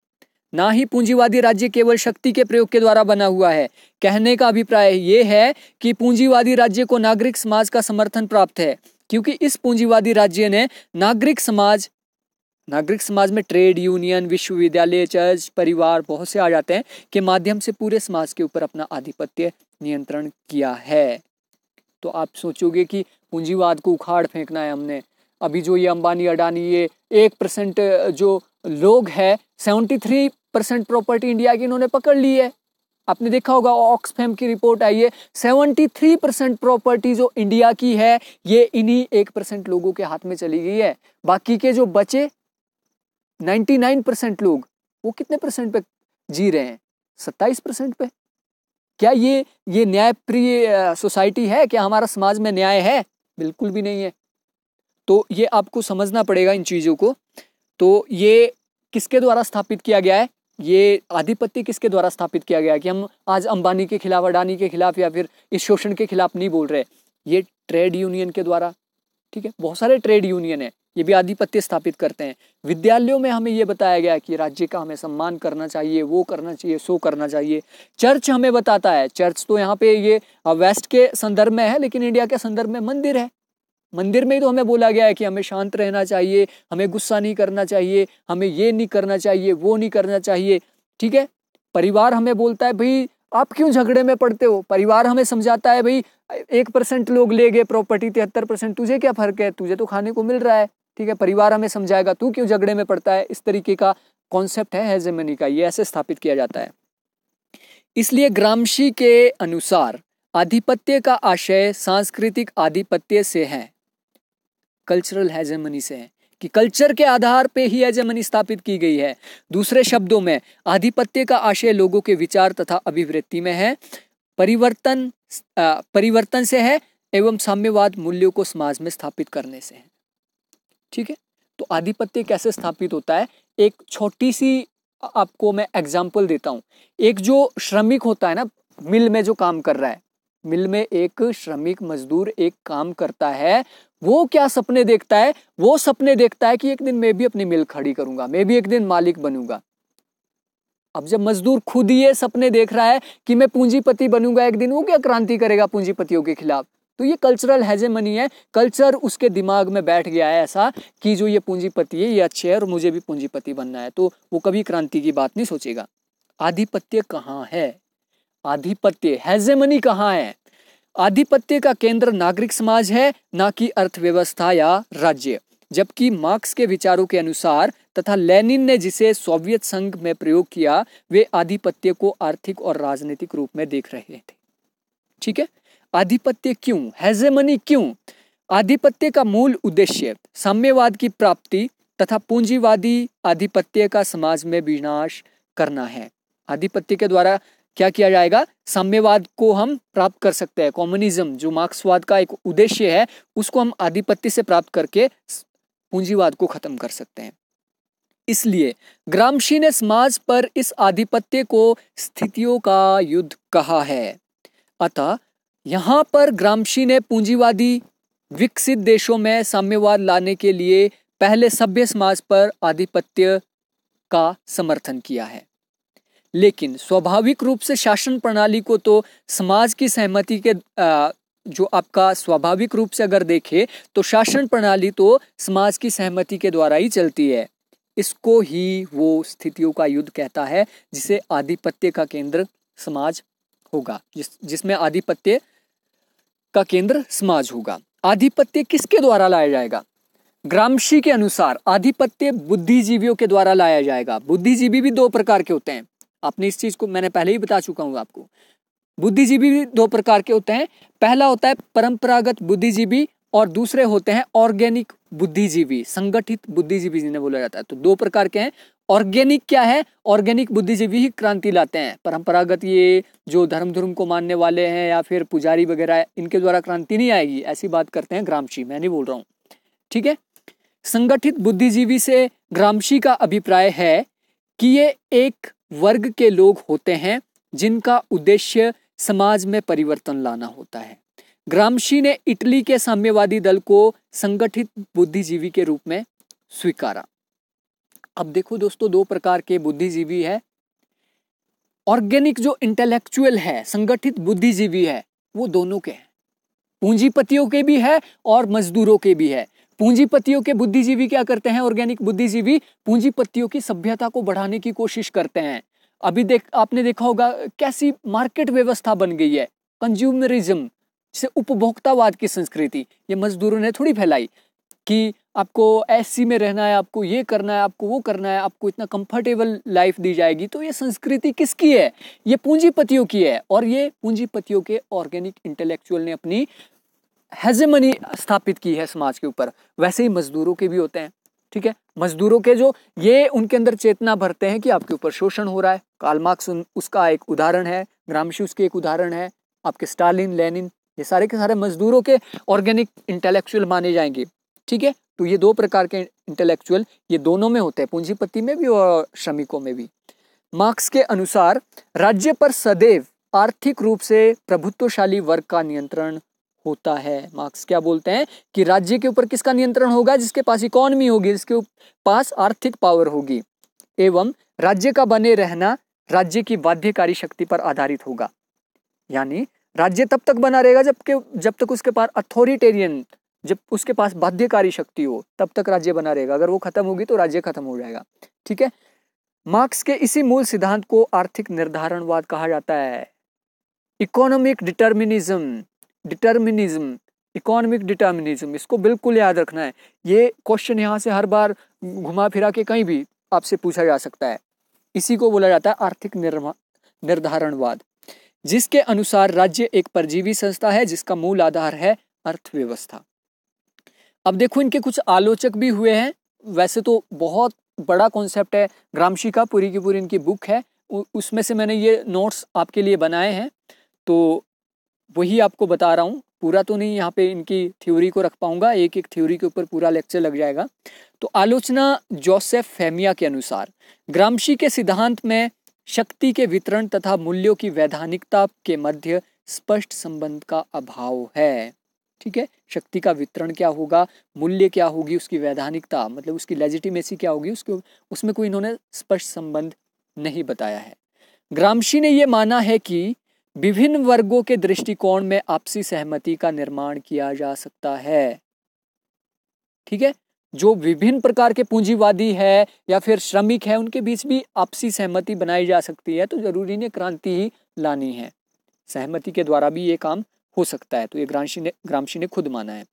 ना ही पूंजीवादी राज्य केवल शक्ति के प्रयोग के द्वारा बना हुआ है कहने का अभिप्राय ये है कि पूंजीवादी राज्य को नागरिक समाज का समर्थन प्राप्त है क्योंकि इस पूंजीवादी राज्य ने नागरिक समाज नागरिक समाज में ट्रेड यूनियन विश्वविद्यालय चर्च परिवार बहुत से आ जाते हैं के माध्यम से पूरे समाज के ऊपर अपना आधिपत्य नियंत्रण किया है तो आप सोचोगे कि पूंजीवाद को उखाड़ फेंकना है हमने अभी जो ये अंबानी अडानी ये एक परसेंट जो लोग है seventy three percent property India की इन्होंने पकड़ ली है आपने देखा होगा ऑक्सफेम की रिपोर्ट आई है सेवेंटी थ्री परसेंट प्रॉपर्टी जो इंडिया की है ये इन्हीं एक परसेंट लोगों के हाथ में चली गई है बाकी के जो बचे नाइन्टी नाइन परसेंट लोग वो कितने परसेंट पे जी रहे हैं सत्ताईस परसेंट पे क्या ये ये न्यायप्रिय सोसाइटी है क्या हमारा समाज में न्याय है बिल्कुल भी नहीं है तो ये आपको समझना पड़ेगा इन चीज़ों को तो ये किसके द्वारा स्थापित किया गया है ये आधिपत्य किसके द्वारा स्थापित किया गया है कि हम आज अंबानी के खिलाफ अडानी के खिलाफ या फिर इस शोषण के खिलाफ नहीं बोल रहे ये ट्रेड यूनियन के द्वारा ठीक है बहुत सारे ट्रेड यूनियन है ये भी आधिपत्य स्थापित करते हैं विद्यालयों में हमें ये बताया गया कि राज्य का हमें सम्मान करना चाहिए वो करना चाहिए सो करना चाहिए चर्च हमें बताता है चर्च तो यहाँ पे ये वेस्ट के संदर्भ में है लेकिन इंडिया के संदर्भ में मंदिर है मंदिर में ही तो हमें बोला गया है कि हमें शांत रहना चाहिए हमें गुस्सा नहीं करना चाहिए हमें ये नहीं करना चाहिए वो नहीं करना चाहिए ठीक है परिवार हमें बोलता है भाई आप क्यों झगड़े में पड़ते हो परिवार हमें समझाता है भाई एक परसेंट लोग ले गए प्रॉपर्टी तिहत्तर परसेंट तुझे क्या फर्क है तुझे तो खाने को मिल रहा है ठीक है परिवार हमें समझाएगा तू क्यों झगड़े में पड़ता है इस तरीके का कॉन्सेप्ट है हेजेमनी का ये ऐसे स्थापित किया जाता है इसलिए ग्रामशी के अनुसार आधिपत्य का आशय सांस्कृतिक आधिपत्य से है कल्चरल हेजेमनी से है कि कल्चर के आधार पे ही हेजेमनी स्थापित की गई है दूसरे शब्दों में आधिपत्य का आशय लोगों के विचार तथा अभिवृत्ति में है परिवर्तन आ, परिवर्तन से है एवं साम्यवाद मूल्यों को समाज में स्थापित करने से है ठीक है तो आधिपत्य कैसे स्थापित होता है एक छोटी सी आपको मैं एग्जाम्पल देता हूँ एक जो श्रमिक होता है ना मिल में जो काम कर रहा है मिल में एक श्रमिक मजदूर एक काम करता है वो क्या सपने देखता है वो सपने देखता है कि एक दिन मैं भी अपनी मिल खड़ी करूंगा मैं भी एक दिन मालिक बनूंगा अब जब मजदूर खुद ये सपने देख रहा है कि मैं पूंजीपति बनूंगा एक दिन वो क्या क्रांति करेगा पूंजीपतियों के खिलाफ तो ये कल्चरल हैजेमनी है कल्चर उसके दिमाग में बैठ गया है ऐसा कि जो ये पूंजीपति है ये अच्छे है और मुझे भी पूंजीपति बनना है तो वो कभी क्रांति की बात नहीं सोचेगा आधिपत्य कहाँ है आधिपत्य हैजेमनी कहाँ है आधिपत्य का केंद्र नागरिक समाज है ना कि अर्थव्यवस्था या राज्य जबकि मार्क्स के विचारों के अनुसार तथा लेनिन ने जिसे सोवियत संघ में प्रयोग किया वे आधिपत्य को आर्थिक और राजनीतिक रूप में देख रहे थे ठीक है आधिपत्य क्यों हैजेमनी क्यों आधिपत्य का मूल उद्देश्य साम्यवाद की प्राप्ति तथा पूंजीवादी आधिपत्य का समाज में विनाश करना है आधिपत्य के द्वारा क्या किया जाएगा साम्यवाद को हम प्राप्त कर सकते हैं कॉम्युनिज्म जो मार्क्सवाद का एक उद्देश्य है उसको हम आधिपत्य से प्राप्त करके पूंजीवाद को खत्म कर सकते हैं इसलिए ग्रामशी ने समाज पर इस आधिपत्य को स्थितियों का युद्ध कहा है अतः यहाँ पर ग्रामशी ने पूंजीवादी विकसित देशों में साम्यवाद लाने के लिए पहले सभ्य समाज पर आधिपत्य का समर्थन किया है लेकिन स्वाभाविक रूप से शासन प्रणाली को तो समाज की सहमति के जो आपका स्वाभाविक रूप से अगर देखे तो शासन प्रणाली तो समाज की सहमति के द्वारा ही चलती है इसको ही वो स्थितियों का युद्ध कहता है जिसे आधिपत्य का केंद्र समाज होगा जिस जिसमें आधिपत्य का केंद्र समाज होगा आधिपत्य किसके द्वारा लाया जाएगा ग्रामशी के अनुसार आधिपत्य बुद्धिजीवियों के द्वारा लाया जाएगा बुद्धिजीवी भी दो प्रकार के होते हैं आपने इस चीज को मैंने पहले ही बता चुका हूँ आपको बुद्धिजीवी भी दो प्रकार के होते हैं पहला होता है परंपरागत बुद्धिजीवी और दूसरे होते हैं ऑर्गेनिक बुद्धिजीवी संगठित बुद्धिजीवी जिन्हें बोला जाता है तो दो प्रकार के हैं ऑर्गेनिक क्या है ऑर्गेनिक बुद्धिजीवी ही क्रांति लाते हैं परंपरागत ये जो धर्म धर्म को मानने वाले हैं या फिर पुजारी वगैरह इनके द्वारा क्रांति नहीं आएगी ऐसी बात करते हैं ग्रामशी मैं नहीं बोल रहा हूँ ठीक है संगठित बुद्धिजीवी से ग्रामशी का अभिप्राय है कि ये एक वर्ग के लोग होते हैं जिनका उद्देश्य समाज में परिवर्तन लाना होता है ग्रामशी ने इटली के साम्यवादी दल को संगठित बुद्धिजीवी के रूप में स्वीकारा अब देखो दोस्तों दो प्रकार के बुद्धिजीवी है ऑर्गेनिक जो इंटेलेक्चुअल है संगठित बुद्धिजीवी है वो दोनों के हैं पूंजीपतियों के भी है और मजदूरों के भी है पूंजीपतियों के बुद्धिजीवी क्या करते हैं ऑर्गेनिक बुद्धिजीवी पूंजीपतियों की सभ्यता को बढ़ाने की कोशिश करते हैं अभी देख आपने देखा होगा कैसी मार्केट व्यवस्था बन गई है कंज्यूमरिज्म से उपभोक्तावाद की संस्कृति ये मजदूरों ने थोड़ी फैलाई कि आपको एससी में रहना है आपको ये करना है आपको वो करना है आपको इतना कंफर्टेबल लाइफ दी जाएगी तो ये संस्कृति किसकी है ये पूंजीपतियों की है और ये पूंजीपतियों के ऑर्गेनिक इंटेलेक्चुअल ने अपनी हेजेमनी स्थापित की है समाज के ऊपर वैसे ही मजदूरों के भी होते हैं ठीक है मजदूरों के जो ये उनके अंदर चेतना भरते हैं कि आपके ऊपर शोषण हो रहा है कालमार्क्स उसका एक उदाहरण है ग्रामशी उसके एक उदाहरण है आपके स्टालिन लेनिन ये सारे के सारे मजदूरों के ऑर्गेनिक इंटेलेक्चुअल माने जाएंगे ठीक है तो ये दो प्रकार के इंटेलेक्चुअल ये दोनों में होते हैं पूंजीपति में भी और श्रमिकों में भी मार्क्स के अनुसार राज्य पर सदैव आर्थिक रूप से प्रभुत्वशाली वर्ग का नियंत्रण होता है मार्क्स क्या बोलते हैं कि राज्य के ऊपर किसका नियंत्रण होगा जिसके पास इकोनॉमी होगी जिसके पास आर्थिक पावर होगी एवं राज्य का बने रहना राज्य की बाध्यकारी शक्ति पर आधारित होगा यानी राज्य तब तक बना रहेगा जबकि जब तक उसके पास अथॉरिटेरियन जब उसके पास बाध्यकारी शक्ति हो तब तक राज्य बना रहेगा अगर वो खत्म होगी तो राज्य खत्म हो जाएगा ठीक है मार्क्स के इसी मूल सिद्धांत को आर्थिक निर्धारणवाद कहा जाता है economic determinism determinism economic determinism इसको बिल्कुल याद रखना है ये क्वेश्चन यहाँ से हर बार घुमा फिरा के कहीं भी आपसे पूछा जा सकता है इसी को बोला जाता है आर्थिक निर्धारणवाद जिसके अनुसार राज्य एक परजीवी संस्था है जिसका मूल आधार है अर्थव्यवस्था अब देखो इनके कुछ आलोचक भी हुए हैं वैसे तो बहुत बड़ा कॉन्सेप्ट है ग्रामशी का पूरी की पूरी इनकी बुक है उसमें से मैंने ये नोट्स आपके लिए बनाए हैं तो वही आपको बता रहा हूँ पूरा तो नहीं यहाँ पे इनकी थ्योरी को रख पाऊंगा एक एक थ्योरी के ऊपर पूरा लेक्चर लग जाएगा तो आलोचना जोसेफ फेमिया के अनुसार ग्रामशी के सिद्धांत में शक्ति के वितरण तथा मूल्यों की वैधानिकता के मध्य स्पष्ट संबंध का अभाव है ठीक है शक्ति का वितरण क्या होगा मूल्य क्या होगी उसकी वैधानिकता मतलब उसकी लेजिटिमेसी क्या होगी उसको उसमें कोई इन्होंने स्पष्ट संबंध नहीं बताया है ग्रामशी ने यह माना है कि विभिन्न वर्गों के दृष्टिकोण में आपसी सहमति का निर्माण किया जा सकता है ठीक है जो विभिन्न प्रकार के पूंजीवादी है या फिर श्रमिक है उनके बीच भी आपसी सहमति बनाई जा सकती है तो जरूरी ने क्रांति ही लानी है सहमति के द्वारा भी ये काम हो सकता है तो ये ग्रामशी ने ग्रामशी ने खुद माना है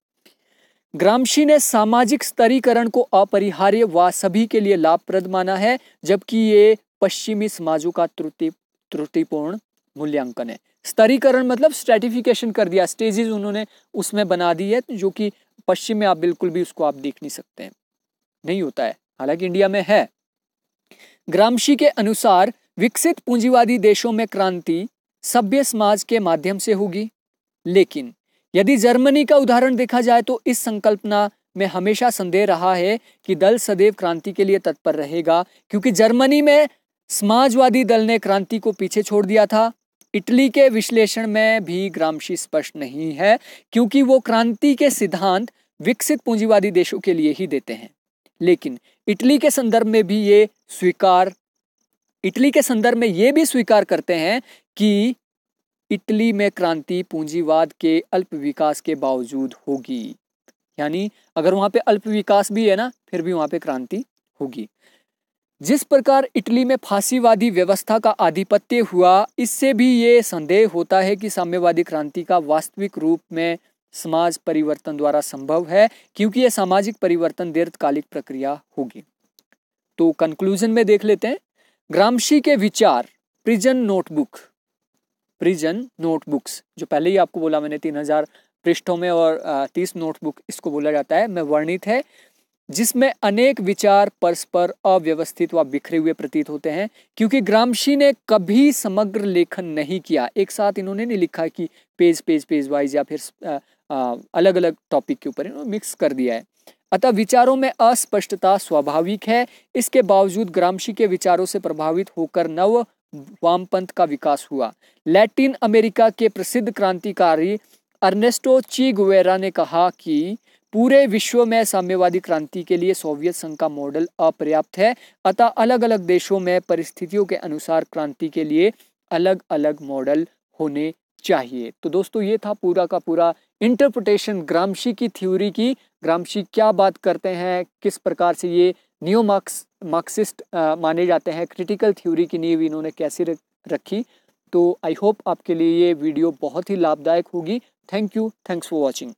ग्रामशी ने सामाजिक स्तरीकरण को अपरिहार्य व सभी के लिए लाभप्रद माना है जबकि ये पश्चिमी समाजों का त्रुटि त्रुटिपूर्ण मूल्यांकन है स्तरीकरण मतलब स्ट्रेटिफिकेशन कर दिया स्टेजेस उन्होंने उसमें बना दी है जो कि पश्चिम में आप बिल्कुल भी उसको आप देख नहीं सकते हैं नहीं होता है हालांकि इंडिया में है ग्रामशी के अनुसार विकसित पूंजीवादी देशों में क्रांति सभ्य समाज के माध्यम से होगी लेकिन यदि जर्मनी का उदाहरण देखा जाए तो इस संकल्पना में हमेशा संदेह रहा है कि दल सदैव क्रांति के लिए तत्पर रहेगा क्योंकि जर्मनी में समाजवादी दल ने क्रांति को पीछे छोड़ दिया था इटली के विश्लेषण में भी ग्रामशी स्पष्ट नहीं है क्योंकि वो क्रांति के सिद्धांत विकसित पूंजीवादी देशों के लिए ही देते हैं लेकिन इटली के संदर्भ में भी ये स्वीकार इटली के संदर्भ में ये भी स्वीकार करते हैं कि इटली में क्रांति पूंजीवाद के अल्प विकास के बावजूद होगी यानी अगर वहां पे अल्प विकास भी है ना फिर भी वहां पे क्रांति होगी जिस प्रकार इटली में फांसीवादी व्यवस्था का आधिपत्य हुआ इससे भी ये संदेह होता है कि साम्यवादी क्रांति का वास्तविक रूप में समाज परिवर्तन द्वारा संभव है क्योंकि यह सामाजिक परिवर्तन दीर्घकालिक प्रक्रिया होगी तो कंक्लूजन में देख लेते हैं ग्रामशी के विचार प्रिजन नोटबुक प्रिजन नोटबुक्स जो पहले ही आपको बोला मैंने तीन हज़ार पृष्ठों में और तीस नोटबुक इसको बोला जाता है में वर्णित है जिसमें अनेक विचार परस्पर अव्यवस्थित व बिखरे हुए प्रतीत होते हैं क्योंकि ग्रामशी ने कभी समग्र लेखन नहीं किया एक साथ इन्होंने नहीं लिखा कि पेज पेज पेज वाइज या फिर अलग अलग टॉपिक के ऊपर इन्होंने मिक्स कर दिया है अतः विचारों में अस्पष्टता स्वाभाविक है इसके बावजूद ग्रामशी के विचारों से प्रभावित होकर नव वामपंथ का विकास हुआ लैटिन अमेरिका के प्रसिद्ध क्रांतिकारी अर्नेस्टो ची गुवेरा ने कहा कि पूरे विश्व में साम्यवादी क्रांति के लिए सोवियत संघ का मॉडल अपर्याप्त है अतः अलग अलग देशों में परिस्थितियों के अनुसार क्रांति के लिए अलग अलग मॉडल होने चाहिए तो दोस्तों ये था पूरा का पूरा इंटरप्रटेशन ग्रामशी की थ्योरी की ग्रामशी क्या बात करते हैं किस प्रकार से ये न्यू मार्क्स मार्क्सिस्ट माने जाते हैं क्रिटिकल थ्योरी की नींव इन्होंने कैसे रखी तो आई होप आपके लिए ये वीडियो बहुत ही लाभदायक होगी thank you thanks for watching